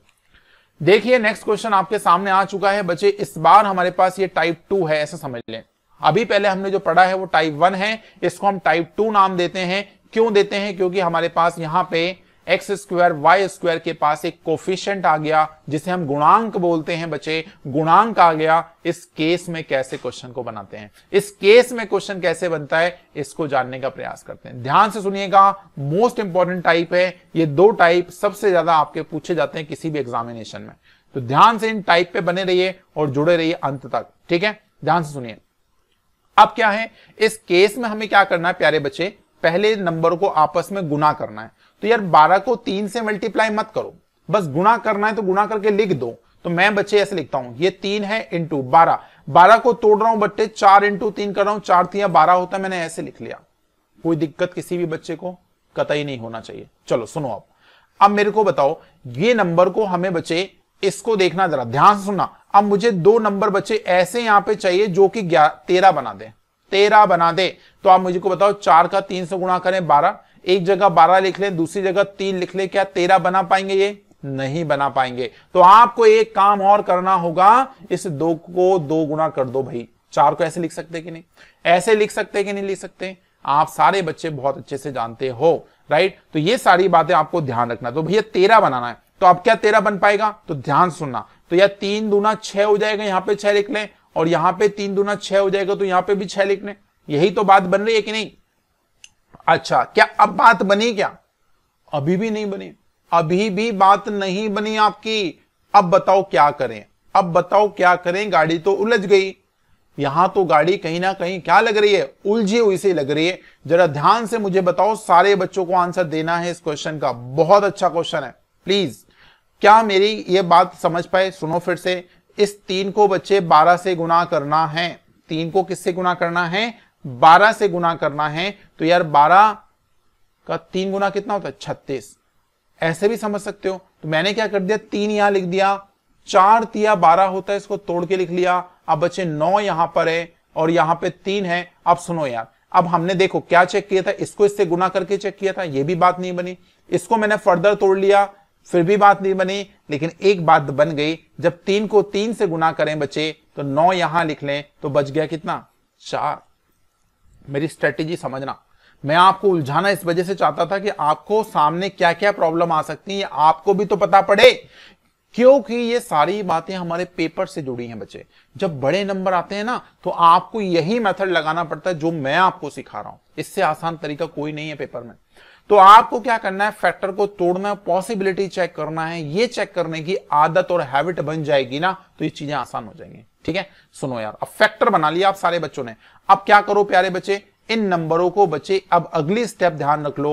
देखिए नेक्स्ट क्वेश्चन आपके सामने आ चुका है बच्चे इस बार हमारे पास ये टाइप टू है ऐसा समझ लें अभी पहले हमने जो पढ़ा है वो टाइप वन है इसको हम टाइप टू नाम देते हैं क्यों देते हैं क्योंकि हमारे पास यहाँ पे एक्स स्क्वायर वाई स्क्वायर के पास एक कोफिशेंट आ गया जिसे हम गुणांक बोलते हैं बच्चे गुणांक आ गया इस केस में कैसे क्वेश्चन को बनाते हैं इस केस में क्वेश्चन कैसे बनता है इसको जानने का प्रयास करते हैं ध्यान से सुनिएगा मोस्ट इंपॉर्टेंट टाइप है ये दो टाइप सबसे ज्यादा आपके पूछे जाते हैं किसी भी एग्जामिनेशन में तो ध्यान से इन टाइप पे बने रहिए और जुड़े रहिए अंत तक ठीक है ध्यान से सुनिए अब क्या है इस केस में हमें क्या करना है प्यारे बच्चे पहले नंबर को आपस में गुना करना है तो यार बारह को तीन से मल्टीप्लाई मत करो बस गुणा करना है तो गुणा करके लिख दो तो मैं बच्चे ऐसे लिखता हूं ये तीन है इंटू बारह बारह को तोड़ रहा हूं बट्टे चार इंटू तीन कर रहा हूं चार तीन बारह होता है मैंने ऐसे लिख लिया कोई दिक्कत किसी भी बच्चे को कतई नहीं होना चाहिए चलो सुनो आप अब मेरे को बताओ ये नंबर को हमें बच्चे इसको देखना जरा ध्यान से सुनना अब मुझे दो नंबर बच्चे ऐसे यहां पे चाहिए जो कि तेरह बना दे तेरह बना दे तो आप मुझे को बताओ चार का तीन से गुणा करें बारह एक जगह बारह लिख लें दूसरी जगह तीन लिख लें क्या तेरह बना पाएंगे ये नहीं बना पाएंगे तो आपको एक काम और करना होगा इस दो को दो गुना कर दो भाई चार को ऐसे लिख सकते कि नहीं ऐसे लिख सकते कि नहीं लिख सकते आप सारे बच्चे बहुत अच्छे से जानते हो राइट तो ये सारी बातें आपको ध्यान रखना तो भैया तेरह बनाना है तो अब क्या तेरह बन पाएगा तो ध्यान सुनना तो यह तीन दूना छह हो जाएगा यहाँ पे छह लिख लें और यहाँ पे तीन दूना छह हो जाएगा तो यहाँ पे भी छह लिख लें यही तो बात बन रही है कि नहीं अच्छा क्या अब बात बनी क्या अभी भी नहीं बनी अभी भी बात नहीं बनी आपकी अब बताओ क्या करें अब बताओ क्या करें गाड़ी तो उलझ गई यहां तो गाड़ी कहीं ना कहीं क्या लग रही है उलझी हुई से लग रही है जरा ध्यान से मुझे बताओ सारे बच्चों को आंसर देना है इस क्वेश्चन का बहुत अच्छा क्वेश्चन है प्लीज क्या मेरी ये बात समझ पाए सुनो फिर से इस तीन को बच्चे बारह से गुना करना है तीन को किससे गुना करना है बारह से गुना करना है तो यार बारह का तीन गुना कितना होता है छत्तीस ऐसे भी समझ सकते हो तो मैंने क्या कर दिया तीन यहां लिख दिया चार तिया बारह होता है इसको तोड़ के लिख लिया अब बचे नौ यहां पर है और यहां पे तीन है अब सुनो यार अब हमने देखो क्या चेक किया था इसको इससे गुना करके चेक किया था यह भी बात नहीं बनी इसको मैंने फर्दर तोड़ लिया फिर भी बात नहीं बनी लेकिन एक बात बन गई जब तीन को तीन से गुना करें बच्चे तो नौ यहां लिख लें तो बच गया कितना चार मेरी स्ट्रेटेजी समझना मैं आपको उलझाना इस वजह से चाहता था कि आपको सामने क्या क्या प्रॉब्लम आ सकती है आपको भी तो पता पड़े क्योंकि ये सारी बातें हमारे पेपर से जुड़ी हैं बच्चे जब बड़े नंबर आते हैं ना तो आपको यही मेथड लगाना पड़ता है जो मैं आपको सिखा रहा हूं इससे आसान तरीका कोई नहीं है पेपर में तो आपको क्या करना है फैक्टर को तोड़ना है पॉसिबिलिटी चेक करना है ये चेक करने की आदत और हैबिट बन जाएगी ना तो ये चीजें आसान हो जाएंगी ठीक है सुनो यार अब फैक्टर बना लिया आप सारे बच्चों ने अब क्या करो प्यारे बच्चे इन नंबरों को बच्चे अब अगली स्टेप ध्यान रख लो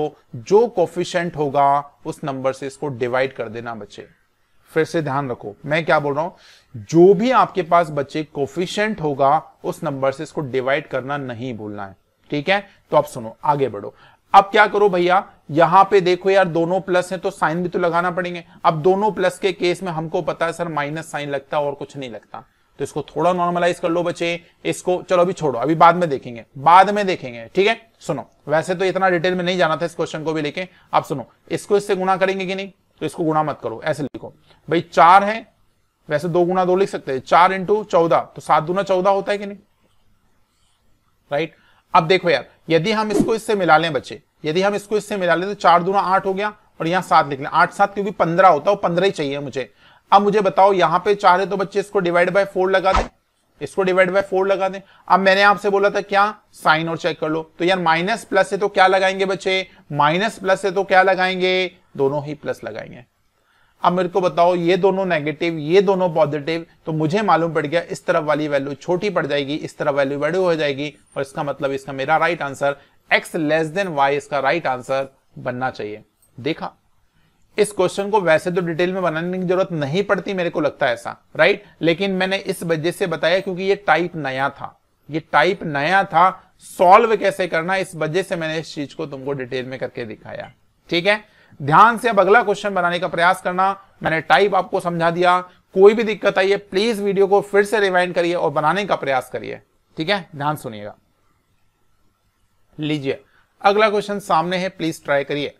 जो कोफिशेंट होगा उस नंबर से इसको डिवाइड कर देना बच्चे फिर से ध्यान रखो मैं क्या बोल रहा हूं जो भी आपके पास बच्चे कोफिशियंट होगा उस नंबर से इसको डिवाइड करना नहीं भूलना है ठीक है तो आप सुनो आगे बढ़ो अब क्या करो भैया यहां पे देखो यार दोनों प्लस है तो साइन भी तो लगाना पड़ेंगे अब दोनों प्लस के केस में हमको पता है सर माइनस साइन लगता है और कुछ नहीं लगता तो इसको थोड़ा नॉर्मलाइज कर लो बच्चे इसको चलो अभी छोड़ो अभी बाद में देखेंगे बाद में देखेंगे ठीक है सुनो वैसे तो इतना डिटेल में नहीं जाना था इस क्वेश्चन को भी लेके आप सुनो इसको इससे गुणा करेंगे कि नहीं तो इसको गुणा मत करो ऐसे लिखो भाई चार है वैसे दो गुना दो लिख सकते हैं चार इंटू चौदह तो सात गुना चौदह होता है कि नहीं राइट अब देखो यार यदि हम इसको इससे मिला लें बच्चे यदि हम इसको इससे मिला लें तो चार दुना आठ हो गया और यहाँ सात लिख लें आठ सात क्योंकि पंद्रह होता है पंद्रह ही चाहिए मुझे अब मुझे बताओ यहां पे चाह रहे तो बच्चे इसको डिवाइड बाय फोर लगा दें इसको डिवाइड बाय फोर लगा दें अब मैंने आपसे बोला था क्या साइन और चेक कर लो तो यार माइनस प्लस से तो क्या लगाएंगे बच्चे माइनस प्लस से तो क्या लगाएंगे दोनों ही प्लस लगाएंगे अब मेरे को बताओ ये दोनों नेगेटिव ये दोनों पॉजिटिव तो मुझे मालूम पड़ गया इस तरफ वाली वैल्यू छोटी पड़ जाएगी इस तरफ वैल्यू बड़ी हो जाएगी और इसका मतलब इसका मेरा right answer x less than y इसका राइट आंसर बनना चाहिए देखा इस क्वेश्चन को वैसे तो डिटेल में बनाने की जरूरत नहीं पड़ती मेरे को लगता है ऐसा राइट लेकिन मैंने इस वजह से बताया क्योंकि ये टाइप नया था ये टाइप नया था सॉल्व कैसे करना इस वजह से मैंने इस चीज को तुमको डिटेल में करके दिखाया ठीक है ध्यान से अब अगला क्वेश्चन बनाने का प्रयास करना मैंने टाइप आपको समझा दिया कोई भी दिक्कत आई है प्लीज वीडियो को फिर से रिवाइंड करिए और बनाने का प्रयास करिए ठीक है ध्यान सुनिएगा लीजिए अगला क्वेश्चन सामने है प्लीज ट्राई करिए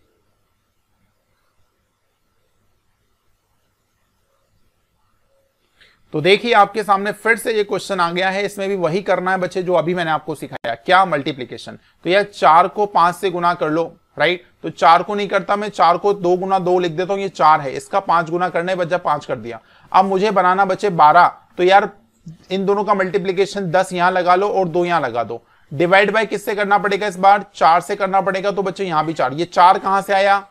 तो देखिए आपके सामने फिर से ये क्वेश्चन आ गया है इसमें भी वही करना है बच्चे जो अभी मैंने आपको सिखाया क्या मल्टीप्लीकेशन तो यार चार को पांच से गुना कर लो राइट तो चार को नहीं करता मैं चार को दो गुना दो लिख देता हूं ये चार है इसका पांच गुना करने बच्चा पांच कर दिया अब मुझे बनाना बच्चे बारह तो यार इन दोनों का मल्टीप्लीकेशन दस यहां लगा लो और दो यहां लगा दो डिवाइड बाय किससे करना पड़ेगा इस बार चार से करना पड़ेगा तो बच्चे यहां भी चार ये चार कहां से आया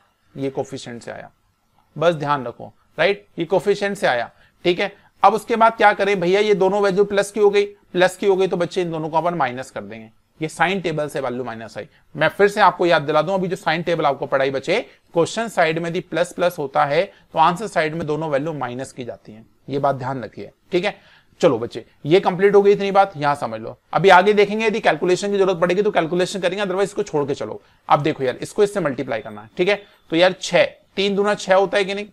ये कोफिशियंट से आया बस ध्यान रखो राइट ये कोफिशियंट से आया ठीक है अब उसके बाद क्या करें भैया ये दोनों वैल्यू प्लस की हो गई प्लस की हो गई तो बच्चे इन दोनों को अपन माइनस कर देंगे ये साइन टेबल से वैल्यू माइनस आई मैं फिर से आपको याद दिला दूं अभी जो साइन टेबल आपको पढ़ाई बचे क्वेश्चन साइड में यदि प्लस प्लस होता है तो आंसर साइड में दोनों वैल्यू माइनस की जाती है ये बात ध्यान रखिए ठीक है चलो बच्चे ये कंप्लीट हो गई इतनी बात यहां समझ लो अभी आगे देखेंगे यदि कैलकुलेशन की जरूरत पड़ेगी तो कैलकुलेशन करेंगे अदरवाइज इसको छोड़ के चलो अब देखो यार इसको इससे मल्टीप्लाई करना है ठीक है तो यार छह तीन दूना छह होता है कि नहीं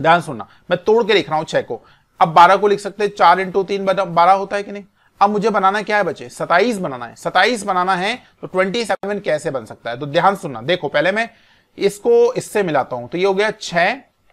ध्यान सुनना मैं तोड़ के लिख रहा हूं छह को अब बारह को लिख सकते हैं चार इंटू तीन बारह होता है कि नहीं अब मुझे बनाना क्या है बच्चे सताइस बनाना है सताइस बनाना है तो ट्वेंटी सेवन कैसे बन सकता है तो ध्यान सुनना देखो पहले मैं इसको इससे मिलाता हूं तो ये हो गया छ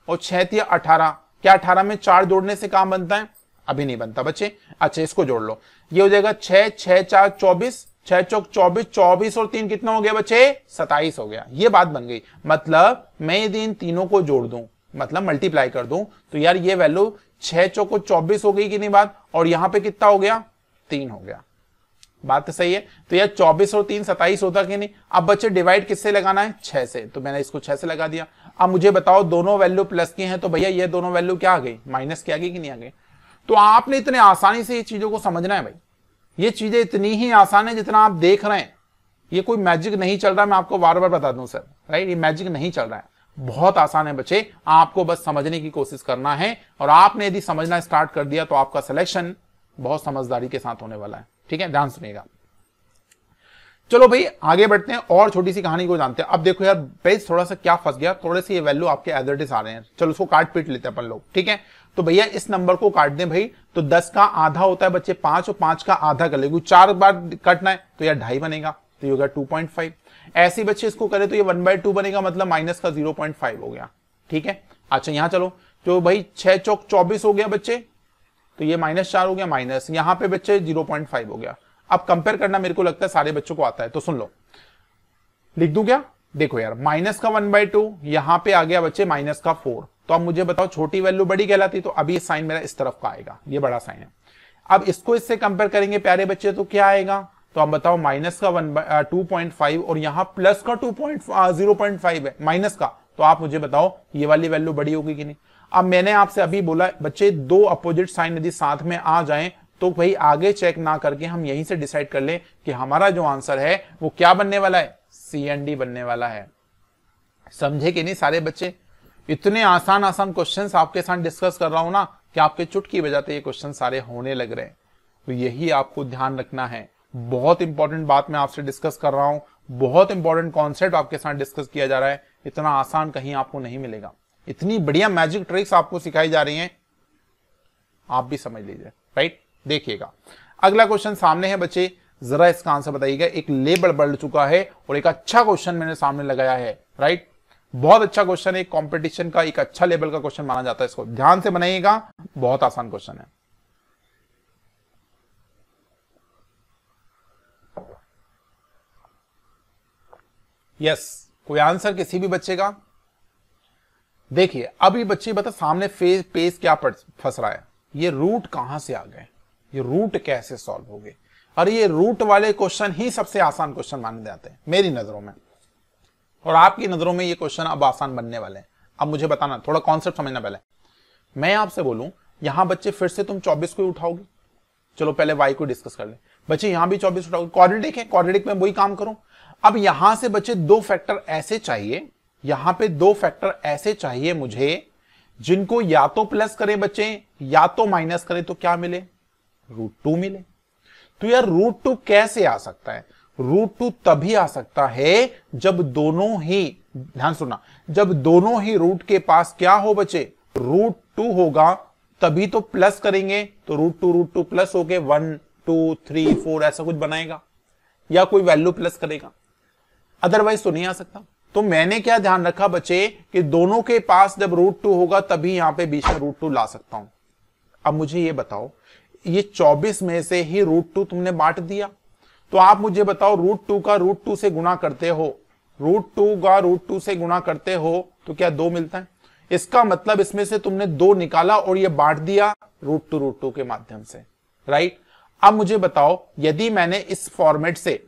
और छह थी अठारह क्या अठारह में चार जोड़ने से काम बनता है अभी नहीं बनता बच्चे अच्छा इसको जोड़ लो ये हो जाएगा छ छह चार चौबीस छह चौक चौबीस चौबीस और तीन कितना हो गया बच्चे सताइस हो गया ये बात बन गई मतलब मैं यदि इन तीनों को जोड़ दूं मतलब मल्टीप्लाई कर दूं तो यार ये वैल्यू छह चौको चौबीस हो गई कि नहीं बात और यहां पे कितना हो गया तीन हो गया बात तो सही है तो यार चौबीस और तीन सताइस होता कि नहीं अब बच्चे डिवाइड किससे लगाना है छह से तो मैंने इसको छह से लगा दिया अब मुझे बताओ दोनों वैल्यू प्लस की है तो भैया ये दोनों वैल्यू क्या आ गई माइनस की आ गई कि नहीं आ गई तो आपने इतने आसानी से ये चीजों को समझना है भाई ये चीजें इतनी ही आसान है जितना आप देख रहे हैं ये कोई मैजिक नहीं चल रहा मैं आपको बार बार बता दूं सर राइट ये मैजिक नहीं चल रहा है बहुत आसान है बच्चे आपको बस समझने की कोशिश करना है और आपने यदि समझना स्टार्ट कर दिया तो आपका सिलेक्शन बहुत समझदारी के साथ होने वाला है ठीक है ध्यान सुनिएगा चलो भाई आगे बढ़ते हैं और छोटी सी कहानी को जानते हैं अब देखो यार पेज थोड़ा सा क्या फंस गया थोड़े से ये वैल्यू आपके एज आ रहे हैं चलो उसको काट पीट लेते हैं अपन लोग ठीक है तो भैया इस नंबर को काट दें भाई तो दस का आधा होता है बच्चे पांच और पांच का आधा कर लेगी चार बार काटना है तो यार ढाई बनेगा तो ये होगा टू पॉइंट फाइव ऐसे बच्चे इसको करें तो ये वन बाय टू बनेगा मतलब माइनस का जीरो पॉइंट फाइव हो गया ठीक है अच्छा यहाँ चलो तो भाई छह चौक चौबीस हो गया बच्चे तो ये माइनस चार हो गया माइनस यहाँ पे बच्चे जीरो पॉइंट फाइव हो गया अब कंपेयर करना मेरे को लगता है सारे बच्चों को आता है तो सुन लो लिख दू क्या देखो यार माइनस का वन बाय टू यहाँ पे आ गया बच्चे माइनस का फोर तो अब मुझे बताओ छोटी वैल्यू बड़ी कहलाती तो अभी साइन मेरा इस तरफ का आएगा ये बड़ा साइन है अब इसको इससे कंपेयर करेंगे प्यारे बच्चे तो क्या आएगा तो आप बताओ माइनस का वन टू पॉइंट फाइव और यहाँ प्लस का two point zero point five है माइनस का तो आप मुझे बताओ ये वाली वैल्यू बड़ी होगी कि नहीं अब मैंने आपसे अभी बोला बच्चे दो अपोजिट साइन यदि साथ में आ जाए तो भाई आगे चेक ना करके हम यहीं से डिसाइड कर ले कि हमारा जो आंसर है वो क्या बनने वाला है सी एन डी बनने वाला है समझे कि नहीं सारे बच्चे इतने आसान आसान क्वेश्चंस आपके साथ डिस्कस कर रहा हूं ना कि आपके चुटकी बजाते ये क्वेश्चन सारे होने लग रहे हैं तो यही आपको ध्यान रखना है बहुत इंपॉर्टेंट बात मैं आपसे डिस्कस कर रहा हूं बहुत इंपॉर्टेंट कॉन्सेप्ट आपके साथ डिस्कस किया जा रहा है इतना आसान कहीं आपको नहीं मिलेगा इतनी बढ़िया मैजिक ट्रिक्स आपको सिखाई जा रही हैं आप भी समझ लीजिए राइट देखिएगा अगला क्वेश्चन सामने है बच्चे जरा इसका आंसर बताइएगा एक लेबल बढ़ चुका है और एक अच्छा क्वेश्चन मैंने सामने लगाया है राइट बहुत अच्छा क्वेश्चन है कॉम्पिटिशन का एक अच्छा लेवल का क्वेश्चन माना जाता है इसको ध्यान से बनाइएगा बहुत आसान क्वेश्चन है यस कोई आंसर किसी भी बच्चे का देखिए अब ये बच्चे बता सामने फेस पेज क्या फंस रहा है ये रूट कहां से आ गए ये रूट कैसे सॉल्व हो गए और ये रूट वाले क्वेश्चन ही सबसे आसान क्वेश्चन माने जाते हैं मेरी नजरों में और आपकी नजरों में ये क्वेश्चन अब आसान बनने वाले हैं अब मुझे बताना थोड़ा कॉन्सेप्ट समझना पहले मैं आपसे बोलूं यहां बच्चे फिर से तुम चौबीस को उठाओगे चलो पहले वाई को डिस्कस कर ले बच्चे यहां भी चौबीस उठाओगे क्वाड्रेटिक है क्वाड्रेटिक में वही काम करूं अब यहां से बचे दो फैक्टर ऐसे चाहिए यहां पे दो फैक्टर ऐसे चाहिए मुझे जिनको या तो प्लस करें बच्चे या तो माइनस करें तो क्या मिले रूट टू मिले तो यार रूट टू कैसे आ सकता है रूट टू तभी आ सकता है जब दोनों ही ध्यान सुना जब दोनों ही रूट के पास क्या हो बचे रूट टू होगा तभी तो प्लस करेंगे तो root two root two plus होके वन टू थ्री फोर ऐसा कुछ बनाएगा या कोई वैल्यू प्लस करेगा अदरवाइज तो नहीं आ सकता तो मैंने क्या ध्यान रखा बच्चे कि दोनों के पास जब रूट टू होगा तभी यहां पे बीच में रूट टू ला सकता हूं अब मुझे ये बताओ ये 24 में से ही रूट टू तुमने बांट दिया तो आप मुझे बताओ रूट टू का रूट टू से गुणा करते हो रूट टू का रूट टू से गुणा करते हो तो क्या दो मिलता है इसका मतलब इसमें से तुमने दो निकाला और ये बांट दिया रूट टू रूट टू के माध्यम से राइट अब मुझे बताओ यदि मैंने इस फॉर्मेट से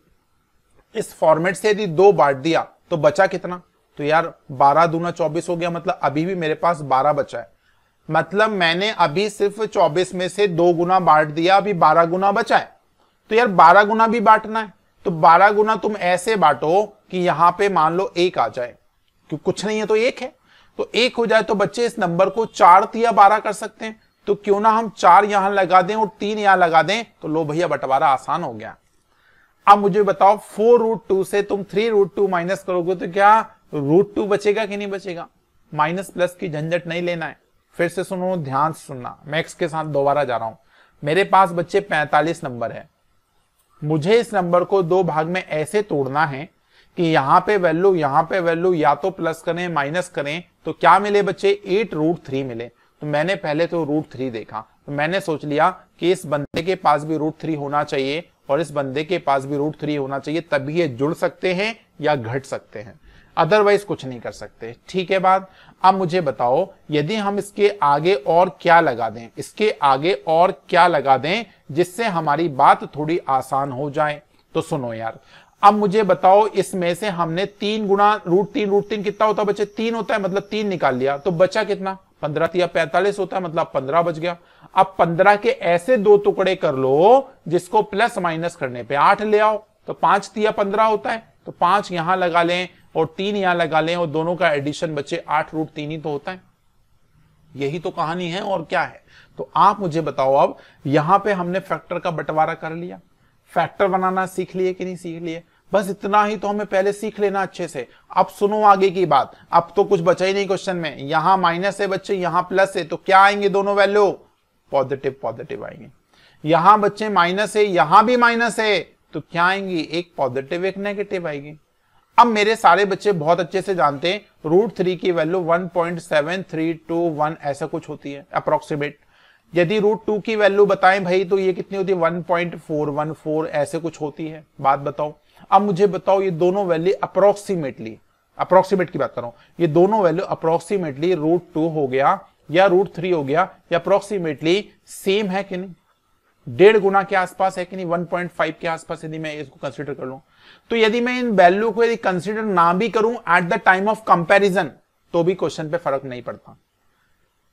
इस फॉर्मेट से यदि दो बांट दिया तो बचा कितना तो यार बारह दूना चौबीस हो गया मतलब अभी भी मेरे पास बारह बचा है मतलब मैंने अभी सिर्फ चौबीस में से दो गुना बांट दिया अभी बारह गुना बचा है तो यार बारह गुना भी बांटना है तो बारह गुना तुम ऐसे बांटो कि यहां पे मान लो एक आ जाए क्योंकि कुछ नहीं है तो एक है तो एक हो जाए तो बच्चे इस नंबर को चार या बारह कर सकते हैं तो क्यों ना हम चार यहां लगा दें और तीन यहां लगा दें तो लो भैया बंटवारा आसान हो गया अब मुझे बताओ फोर रूट टू से तुम थ्री रूट टू माइनस करोगे तो क्या रूट टू बचेगा कि नहीं बचेगा माइनस प्लस की झंझट नहीं लेना है फिर से सुनो ध्यान से सुनना मैक्स के साथ दोबारा जा रहा हूं मेरे पास बच्चे 45 नंबर है मुझे इस नंबर को दो भाग में ऐसे तोड़ना है कि यहां पे वैल्यू यहां पे वैल्यू या तो प्लस करें माइनस करें तो क्या मिले बच्चे एट रूट थ्री मिले तो मैंने पहले तो रूट थ्री देखा तो मैंने सोच लिया कि इस बंदे के पास भी रूट थ्री होना चाहिए और इस बंदे के पास भी रूट थ्री होना चाहिए तभी ये जुड़ सकते हैं या घट सकते हैं अदरवाइज कुछ नहीं कर सकते ठीक है बात अब मुझे बताओ यदि हम इसके आगे और क्या लगा दें इसके आगे और क्या लगा दें जिससे हमारी बात थोड़ी आसान हो जाए तो सुनो यार अब मुझे बताओ इसमें से हमने तीन गुणा रूट तीन रूट तीन कितना होता है बचे तीन होता है मतलब तीन निकाल लिया तो बचा कितना पंद्रह तीन पैंतालीस होता है मतलब पंद्रह बज गया अब पंद्रह के ऐसे दो टुकड़े कर लो जिसको प्लस माइनस करने पे आठ ले आओ तो पांच तीन पंद्रह होता है तो पांच यहां लगा लें और तीन यहां लगा लें और दोनों का एडिशन बचे आठ रूट तीन ही तो होता है यही तो कहानी है और क्या है तो आप मुझे बताओ अब यहां पे हमने फैक्टर का बंटवारा कर लिया फैक्टर बनाना सीख लिए कि नहीं सीख लिए बस इतना ही तो हमें पहले सीख लेना अच्छे से अब सुनो आगे की बात अब तो कुछ बचा ही नहीं क्वेश्चन में यहां माइनस है बच्चे यहां प्लस है तो क्या आएंगे दोनों वैल्यू पॉजिटिव पॉजिटिव आएंगे यहां बच्चे माइनस है यहां भी माइनस है तो क्या आएंगी एक पॉजिटिव एक नेगेटिव आएगी अब मेरे सारे बच्चे बहुत अच्छे से जानते हैं रूट थ्री की वैल्यू 1.7321 ऐसा कुछ होती है अप्रोक्सीमेट यदि रूट टू की वैल्यू बताएं भाई तो ये कितनी होती है 1.414 ऐसे कुछ होती है बात बताओ अब मुझे बताओ ये दोनों वैल्यू अप्रोक्सीमेटली अप्रोक्सीमेट की बात कर रहा हूं ये दोनों वैल्यू अप्रोक्सीमेटली रूट टू हो गया या रूट थ्री हो गया या अप्रोक्सीमेटली सेम है कि नहीं डेढ़ गुना के आसपास है कि नहीं 1.5 के आसपास यदि मैं इसको कंसीडर कर लू तो यदि मैं इन वैल्यू को यदि कंसीडर ना भी करूं at the time of comparison तो भी क्वेश्चन पे फर्क नहीं पड़ता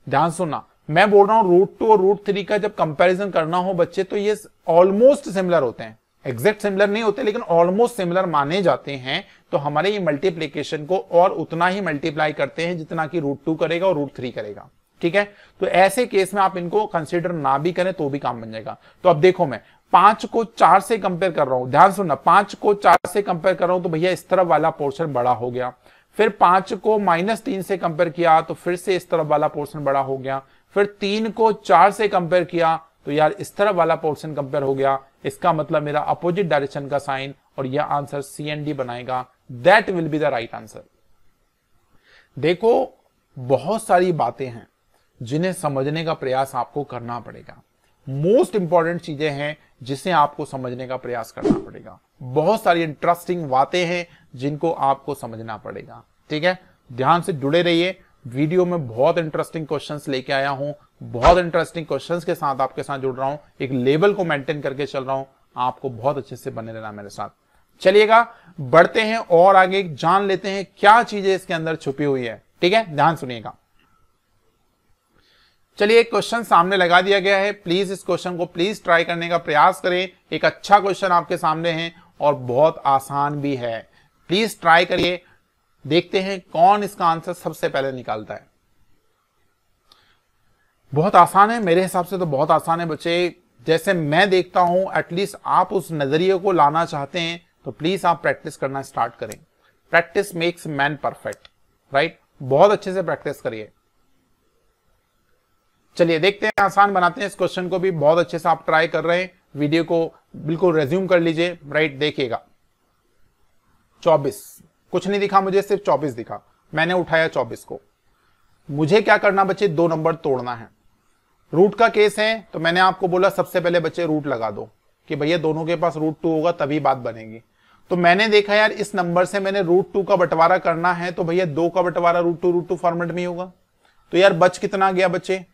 ध्यान सुनना मैं बोल रहा हूं रूट टू और रूट थ्री का जब कंपैरिजन करना हो बच्चे तो ये ऑलमोस्ट सिमिलर होते हैं एग्जैक्ट सिमिलर नहीं होते लेकिन ऑलमोस्ट सिमिलर माने जाते हैं तो हमारे ये मल्टीप्लीकेशन को और उतना ही मल्टीप्लाई करते हैं जितना कि रूट टू करेगा और रूट थ्री करेगा ठीक है तो ऐसे केस में आप इनको कंसिडर ना भी करें तो भी काम बन जाएगा तो अब देखो मैं पांच को चार से कंपेयर कर रहा हूं ध्यान सुनना पांच को चार से कंपेयर कर रहा हूं तो भैया इस तरफ वाला पोर्शन बड़ा हो गया फिर पांच को माइनस तीन से कंपेयर किया तो फिर से इस तरफ वाला पोर्शन बड़ा हो गया फिर तीन को चार से कंपेयर किया तो यार इस तरफ वाला पोर्शन कंपेयर हो गया इसका मतलब मेरा अपोजिट डायरेक्शन का साइन और यह आंसर सी एन डी बनाएगा that will be the right answer देखो बहुत सारी बातें हैं जिन्हें समझने का प्रयास आपको करना पड़ेगा मोस्ट इंपॉर्टेंट चीजें हैं जिसे आपको समझने का प्रयास करना पड़ेगा बहुत सारी इंटरेस्टिंग बातें हैं जिनको आपको समझना पड़ेगा ठीक है ध्यान से जुड़े रहिए वीडियो में बहुत इंटरेस्टिंग क्वेश्चंस लेके आया हूं बहुत इंटरेस्टिंग क्वेश्चंस के साथ आपके साथ जुड़ रहा हूं एक लेवल को मेंटेन करके चल रहा हूं आपको बहुत अच्छे से बने रहना मेरे साथ चलिएगा बढ़ते हैं और आगे जान लेते हैं क्या चीजें इसके अंदर छुपी हुई है ठीक है ध्यान सुनिएगा चलिए एक क्वेश्चन सामने लगा दिया गया है प्लीज इस क्वेश्चन को प्लीज ट्राई करने का प्रयास करें एक अच्छा क्वेश्चन आपके सामने है और बहुत आसान भी है प्लीज ट्राई करिए देखते हैं कौन इसका आंसर सबसे पहले निकालता है बहुत आसान है मेरे हिसाब से तो बहुत आसान है बच्चे जैसे मैं देखता हूं एटलीस्ट आप उस नजरिए को लाना चाहते हैं तो प्लीज आप प्रैक्टिस करना स्टार्ट करें practice makes man perfect right बहुत अच्छे से प्रैक्टिस करिए चलिए देखते हैं आसान बनाते हैं इस क्वेश्चन को भी बहुत अच्छे से आप ट्राई कर रहे हैं वीडियो को बिल्कुल रेज्यूम कर लीजिए राइट देखिएगा चौबीस कुछ नहीं दिखा मुझे सिर्फ चौबीस दिखा मैंने उठाया चौबीस को मुझे क्या करना बच्चे दो नंबर तोड़ना है रूट का केस है तो मैंने आपको बोला सबसे पहले बच्चे रूट लगा दो कि भैया दोनों के पास रूट टू होगा तभी बात बनेगी तो मैंने देखा यार इस नंबर से मैंने रूट टू का बंटवारा करना है तो भैया दो का बंटवारा root two root two format में होगा तो यार बच कितना गया बच्चे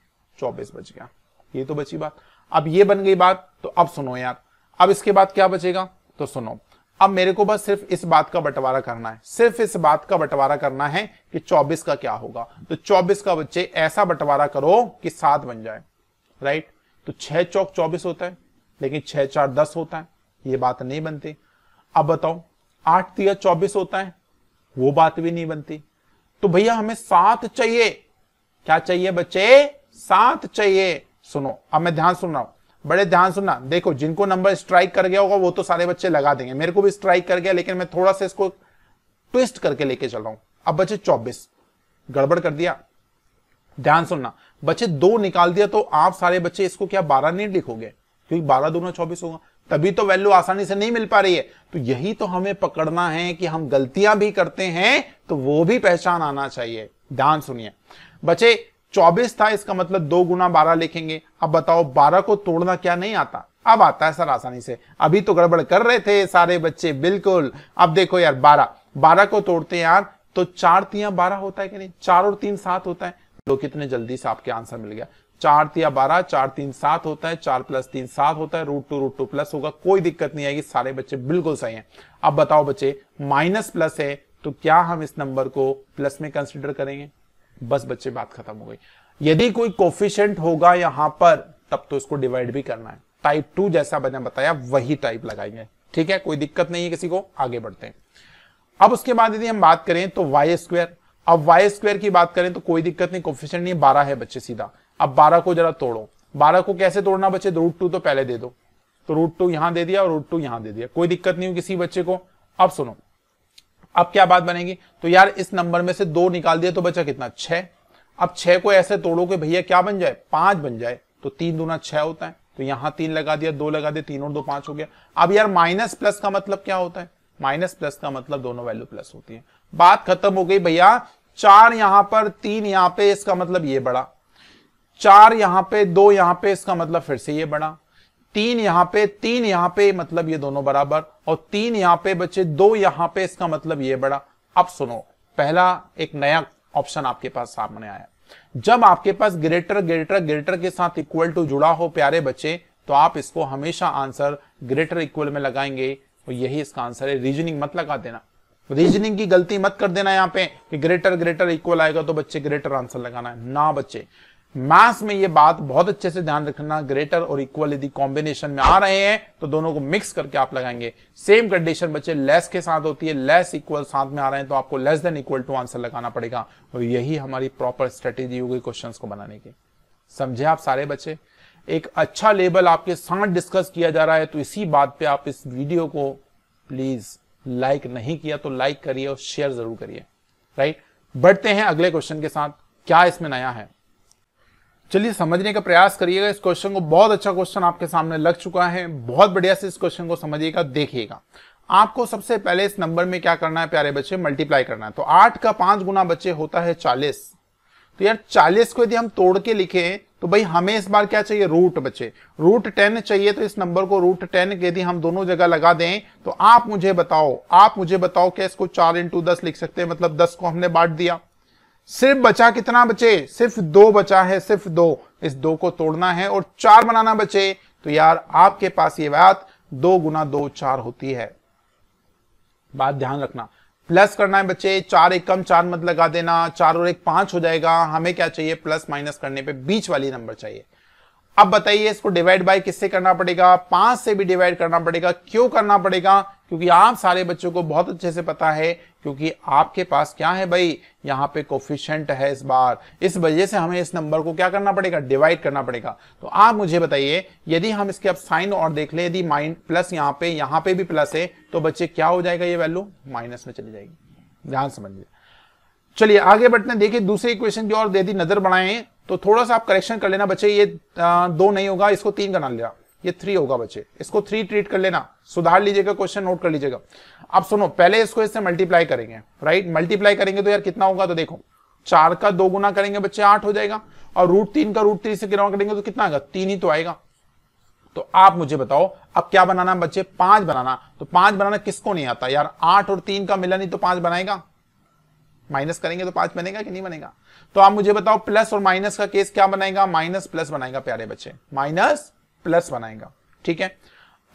चौबीस बच गया ये तो बची बात अब ये बन गई बात तो अब सुनो यार अब इसके बाद क्या बचेगा तो सुनो अब मेरे को बस सिर्फ इस बात का बंटवारा करना है सिर्फ इस बात का बंटवारा करना है कि 24 का क्या होगा तो 24 का बच्चे ऐसा बंटवारा करो कि सात बन जाए राइट तो छह चौक चौबीस होता है लेकिन छह चार दस होता है ये बात नहीं बनती अब बताओ आठ तीय चौबीस होता है वो बात भी नहीं बनती तो भैया हमें सात चाहिए क्या चाहिए बच्चे सात चाहिए सुनो अब मैं ध्यान सुन रहा हूं बड़े ध्यान सुनना देखो जिनको नंबर स्ट्राइक कर गया होगा वो तो सारे बच्चे लगा देंगे मेरे को भी स्ट्राइक कर गया लेकिन मैं थोड़ा सा इसको ट्विस्ट करके लेके चल रहा हूं अब बचे चौबीस गड़बड़ कर दिया ध्यान सुनना बच्चे दो निकाल दिया तो आप सारे बच्चे इसको क्या बारह नहीं लिखोगे क्योंकि बारह दोनों चौबीस होगा तभी तो वैल्यू आसानी से नहीं मिल पा रही है तो यही तो हमें पकड़ना है कि हम गलतियां भी करते हैं तो वो भी पहचान आना चाहिए ध्यान सुनिए बच्चे चौबीस था इसका मतलब दो गुना बारह लिखेंगे अब बताओ बारह को तोड़ना क्या नहीं आता अब आता है सर आसानी से अभी तो गड़बड़ कर रहे थे सारे बच्चे बिल्कुल अब देखो यार बारह बारह को तोड़ते हैं यार तो चार तिया बारह होता है कि नहीं चार और तीन सात होता है तो कितने जल्दी से आपके आंसर मिल गया चार तिया बारह चार तीन सात होता है चार प्लस तीन सात होता है root two root two plus होगा कोई दिक्कत नहीं आएगी सारे बच्चे बिल्कुल सही हैं अब बताओ बच्चे माइनस प्लस है तो क्या हम इस नंबर को प्लस में कंसिडर करेंगे बस बच्चे बात खत्म हो गई यदि कोई कोफिशेंट होगा यहां पर तब तो इसको डिवाइड भी करना है टाइप टू जैसा मैंने बताया वही टाइप लगाएंगे ठीक है कोई दिक्कत नहीं है किसी को आगे बढ़ते हैं अब उसके बाद यदि हम बात करें तो वाई स्क्वेयर अब वाई स्क्वेयर की बात करें तो कोई दिक्कत नहीं कोफिशियंट नहीं बारह है बच्चे सीधा अब बारह को जरा तोड़ो बारह को कैसे तोड़ना बच्चे रूट तो टू तो पहले दे दो तो रूट टू यहां दे दिया और रूट टू यहां दे दिया कोई दिक्कत नहीं हो किसी बच्चे को अब सुनो अब क्या बात बनेगी तो यार इस नंबर में से दो निकाल दिया तो बचा कितना छह अब छह को ऐसे तोड़ो कि भैया क्या बन जाए पांच बन जाए तो तीन दूना छह होता है तो यहां तीन लगा दिया दो लगा दिया तीन और दो पांच हो गया अब यार माइनस प्लस का मतलब क्या होता है माइनस प्लस का मतलब दोनों वैल्यू प्लस होती है बात खत्म हो गई भैया चार यहां पर तीन यहां पे इसका मतलब ये बड़ा चार यहां पे दो यहां पे इसका मतलब फिर से ये बड़ा तीन यहां पे तीन यहां पे मतलब ये दोनों बराबर और तीन यहां पे बचे दो यहां पे इसका मतलब ये बड़ा अब सुनो पहला एक नया ऑप्शन आपके पास सामने आया जब आपके पास ग्रेटर ग्रेटर ग्रेटर के साथ इक्वल टू जुड़ा हो प्यारे बच्चे तो आप इसको हमेशा आंसर ग्रेटर इक्वल में लगाएंगे और यही इसका आंसर है रीजनिंग मत लगा देना रीजनिंग की गलती मत कर देना यहां पे कि ग्रेटर ग्रेटर इक्वल आएगा तो बच्चे ग्रेटर आंसर लगाना है ना बच्चे मैथ्स में ये बात बहुत अच्छे से ध्यान रखना ग्रेटर और इक्वल यदि कॉम्बिनेशन में आ रहे हैं तो दोनों को मिक्स करके आप लगाएंगे सेम कंडीशन बच्चे लेस के साथ होती है लेस इक्वल साथ में आ रहे हैं तो आपको less than equal to answer लगाना पड़ेगा और यही हमारी प्रॉपर स्ट्रेटेजी होगी क्वेश्चन को बनाने की समझे आप सारे बच्चे एक अच्छा लेवल आपके साथ डिस्कस किया जा रहा है तो इसी बात पे आप इस वीडियो को प्लीज लाइक नहीं किया तो लाइक करिए और शेयर जरूर करिए राइट बढ़ते हैं अगले क्वेश्चन के साथ क्या इसमें नया है चलिए समझने का प्रयास करिएगा इस क्वेश्चन को बहुत अच्छा क्वेश्चन आपके सामने लग चुका है बहुत बढ़िया से इस क्वेश्चन को समझिएगा देखिएगा आपको सबसे पहले इस नंबर में क्या करना है प्यारे बच्चे मल्टीप्लाई करना है तो आठ का पांच गुना बच्चे होता है चालीस तो यार चालीस को यदि हम तोड़ के लिखे तो भाई हमें इस बार क्या चाहिए रूट बच्चे रूट टेन चाहिए तो इस नंबर को रूट टेन यदि हम दोनों जगह लगा दें तो आप मुझे बताओ आप मुझे बताओ क्या इसको चार इंटू दस लिख सकते हैं मतलब दस को हमने बांट दिया सिर्फ बचा कितना बचे सिर्फ दो बचा है सिर्फ दो इस दो को तोड़ना है और चार बनाना बचे तो यार आपके पास ये बात दो गुना दो चार होती है बात ध्यान रखना प्लस करना है बच्चे चार एक कम चार मत लगा देना चार और एक पांच हो जाएगा हमें क्या चाहिए प्लस माइनस करने पे बीच वाली नंबर चाहिए अब बताइए इसको डिवाइड बाय किससे करना पड़ेगा पांच से भी डिवाइड करना पड़ेगा क्यों करना पड़ेगा क्योंकि आप सारे बच्चों को बहुत अच्छे से पता है क्योंकि आपके पास क्या है भाई यहाँ पे कोफिशेंट है इस बार इस वजह से हमें इस नंबर को क्या करना पड़ेगा डिवाइड करना पड़ेगा तो आप मुझे बताइए यदि हम इसके अब साइन और देख ले यदि माइन प्लस यहाँ पे यहाँ पे भी प्लस है तो बच्चे क्या हो जाएगा ये वैल्यू माइनस में चली जाएगी ध्यान समझिए चलिए आगे बढ़ते हैं देखिए दूसरे इक्वेशन की और यदि नजर बढ़ाएं तो थोड़ा सा आप करेक्शन कर लेना बच्चे ये दो नहीं होगा इसको तीन का नाम लिया ये थ्री होगा बच्चे इसको थ्री ट्रीट कर लेना सुधार लीजिएगा क्वेश्चन नोट कर लीजिएगा अब सुनो पहले इसको इससे मल्टीप्लाई करेंगे राइट मल्टीप्लाई करेंगे तो यार कितना होगा तो देखो चार का दो गुना करेंगे बच्चे आठ हो जाएगा और रूट तीन का रूट थ्री से गिरा करेंगे तो कितना आएगा तीन ही तो आएगा तो आप मुझे बताओ अब क्या बनाना है बच्चे पांच बनाना तो पांच बनाना किसको नहीं आता यार आठ और तीन का मिलन ही तो पांच बनाएगा माइनस करेंगे तो पांच बनेगा कि नहीं बनेगा तो आप मुझे बताओ प्लस और माइनस का केस क्या बनाएगा माइनस प्लस बनाएगा प्यारे बच्चे माइनस प्लस बनाएगा ठीक है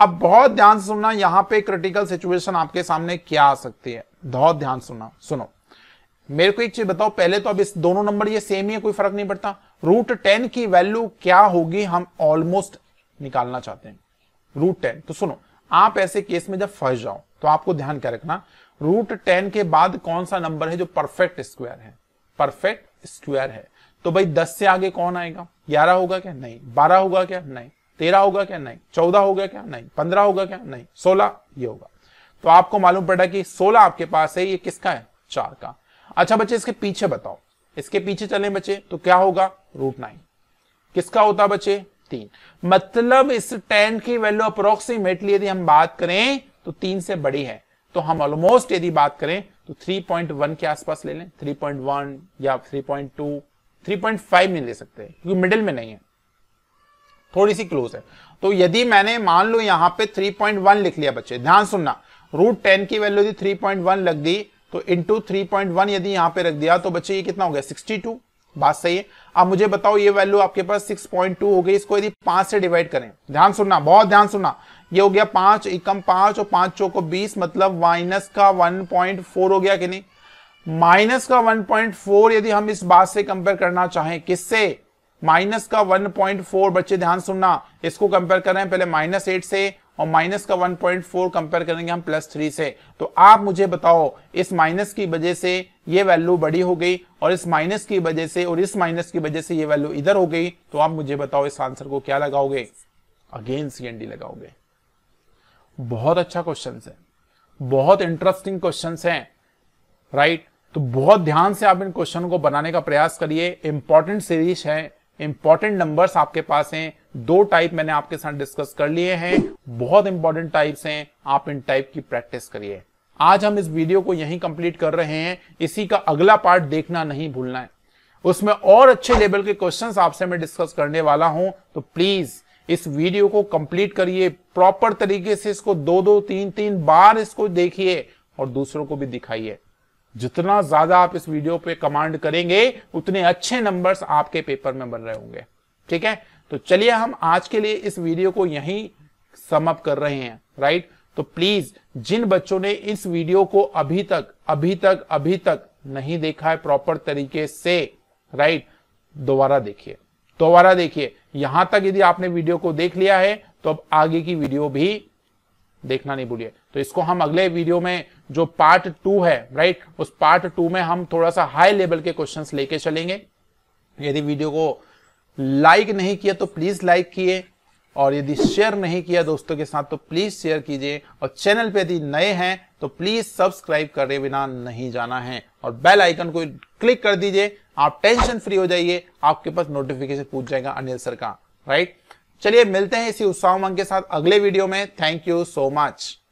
अब बहुत ध्यान से सुनना यहां पे क्रिटिकल सिचुएशन आपके सामने क्या आ सकती है बहुत ध्यान सुनना सुनो मेरे को एक चीज बताओ पहले तो अब इस दोनों नंबर ये सेम ही है कोई फर्क नहीं पड़ता रूट टेन की वैल्यू क्या होगी हम ऑलमोस्ट निकालना चाहते हैं रूट टेन तो सुनो आप ऐसे केस में जब फंस जाओ तो आपको ध्यान क्या रखना रूट टेन के बाद कौन सा नंबर है जो परफेक्ट स्क्वायर है परफेक्ट स्क्वायर है तो भाई दस से आगे कौन आएगा ग्यारह होगा क्या नहीं बारह होगा क्या नहीं तेरह होगा क्या नहीं चौदह होगा क्या नहीं पंद्रह होगा क्या नहीं सोलह ये होगा तो आपको मालूम पड़ा कि सोलह आपके पास है ये किसका है चार का अच्छा बच्चे इसके पीछे बताओ इसके पीछे चले बच्चे तो क्या होगा रूट नाइन किसका होता बच्चे तीन मतलब इस टेन की वैल्यू अप्रोक्सीमेटली यदि हम बात करें तो तीन से बड़ी है तो हम ऑलमोस्ट यदि बात करें तो 3.1 के आसपास ले लें 3.1 या 3.2 3.5 नहीं ले सकते क्योंकि मिडिल में नहीं है थोड़ी सी क्लोज है तो यदि मैंने मान लो यहां पे 3.1 लिख लिया बच्चे ध्यान सुनना रूट टेन की वैल्यू यदि 3.1 लग दी तो इंटू थ्री यदि यहां पे रख दिया तो बच्चे ये कितना हो गया 62 बात सही है अब मुझे बताओ ये वैल्यू आपके पास 6.2 हो गई इसको यदि पांच से डिवाइड करें ध्यान सुनना बहुत ध्यान सुनना ये हो गया पांच एकम पांच और पांच चौको बीस मतलब माइनस का 1.4 हो गया कि नहीं माइनस का 1.4 यदि हम इस बात से कंपेयर करना चाहें किससे माइनस का 1.4 बच्चे ध्यान सुनना इसको कंपेयर कर रहे हैं पहले माइनस एट से और माइनस का 1.4 कंपेयर करेंगे हम प्लस थ्री से तो आप मुझे बताओ इस माइनस की वजह से ये वैल्यू बड़ी हो गई और इस माइनस की वजह से और इस माइनस की वजह से ये वैल्यू इधर हो गई तो आप मुझे बताओ इस आंसर को क्या लगाओगे अगेन सी एन डी लगाओगे बहुत अच्छा क्वेश्चन है बहुत इंटरेस्टिंग क्वेश्चन है राइट तो बहुत ध्यान से आप इन क्वेश्चन को बनाने का प्रयास करिए इंपॉर्टेंट सीरीज है इंपॉर्टेंट नंबर्स आपके पास हैं दो टाइप मैंने आपके साथ डिस्कस कर लिए हैं बहुत इंपॉर्टेंट टाइप्स हैं आप इन टाइप की प्रैक्टिस करिए आज हम इस वीडियो को यहीं कंप्लीट कर रहे हैं इसी का अगला पार्ट देखना नहीं भूलना है उसमें और अच्छे लेवल के क्वेश्चंस आपसे मैं डिस्कस करने वाला हूं तो प्लीज इस वीडियो को कंप्लीट करिए प्रॉपर तरीके से इसको दो दो तीन तीन बार इसको देखिए और दूसरों को भी दिखाइए जितना ज्यादा आप इस वीडियो पे कमांड करेंगे उतने अच्छे नंबर्स आपके पेपर में बन रहे होंगे ठीक है तो चलिए हम आज के लिए इस वीडियो को यही समअप कर रहे हैं राइट तो प्लीज जिन बच्चों ने इस वीडियो को अभी तक अभी तक अभी तक नहीं देखा है प्रॉपर तरीके से राइट दोबारा देखिए दोबारा देखिए यहां तक यदि आपने वीडियो को देख लिया है तो अब आगे की वीडियो भी देखना नहीं भूलिए तो इसको हम अगले वीडियो में जो पार्ट टू है राइट उस पार्ट टू में हम थोड़ा सा हाई लेवल के क्वेश्चंस लेके चलेंगे यदि वीडियो को लाइक नहीं किया तो प्लीज लाइक किए और यदि शेयर नहीं किया दोस्तों के साथ तो प्लीज शेयर कीजिए और चैनल पे यदि नए हैं तो प्लीज सब्सक्राइब करे बिना नहीं जाना है और बेल आइकन को क्लिक कर दीजिए आप टेंशन फ्री हो जाइए आपके पास नोटिफिकेशन पूछ जाएगा अनिल सर का राइट चलिए मिलते हैं इसी उत्साह मंग के साथ अगले वीडियो में थैंक यू सो मच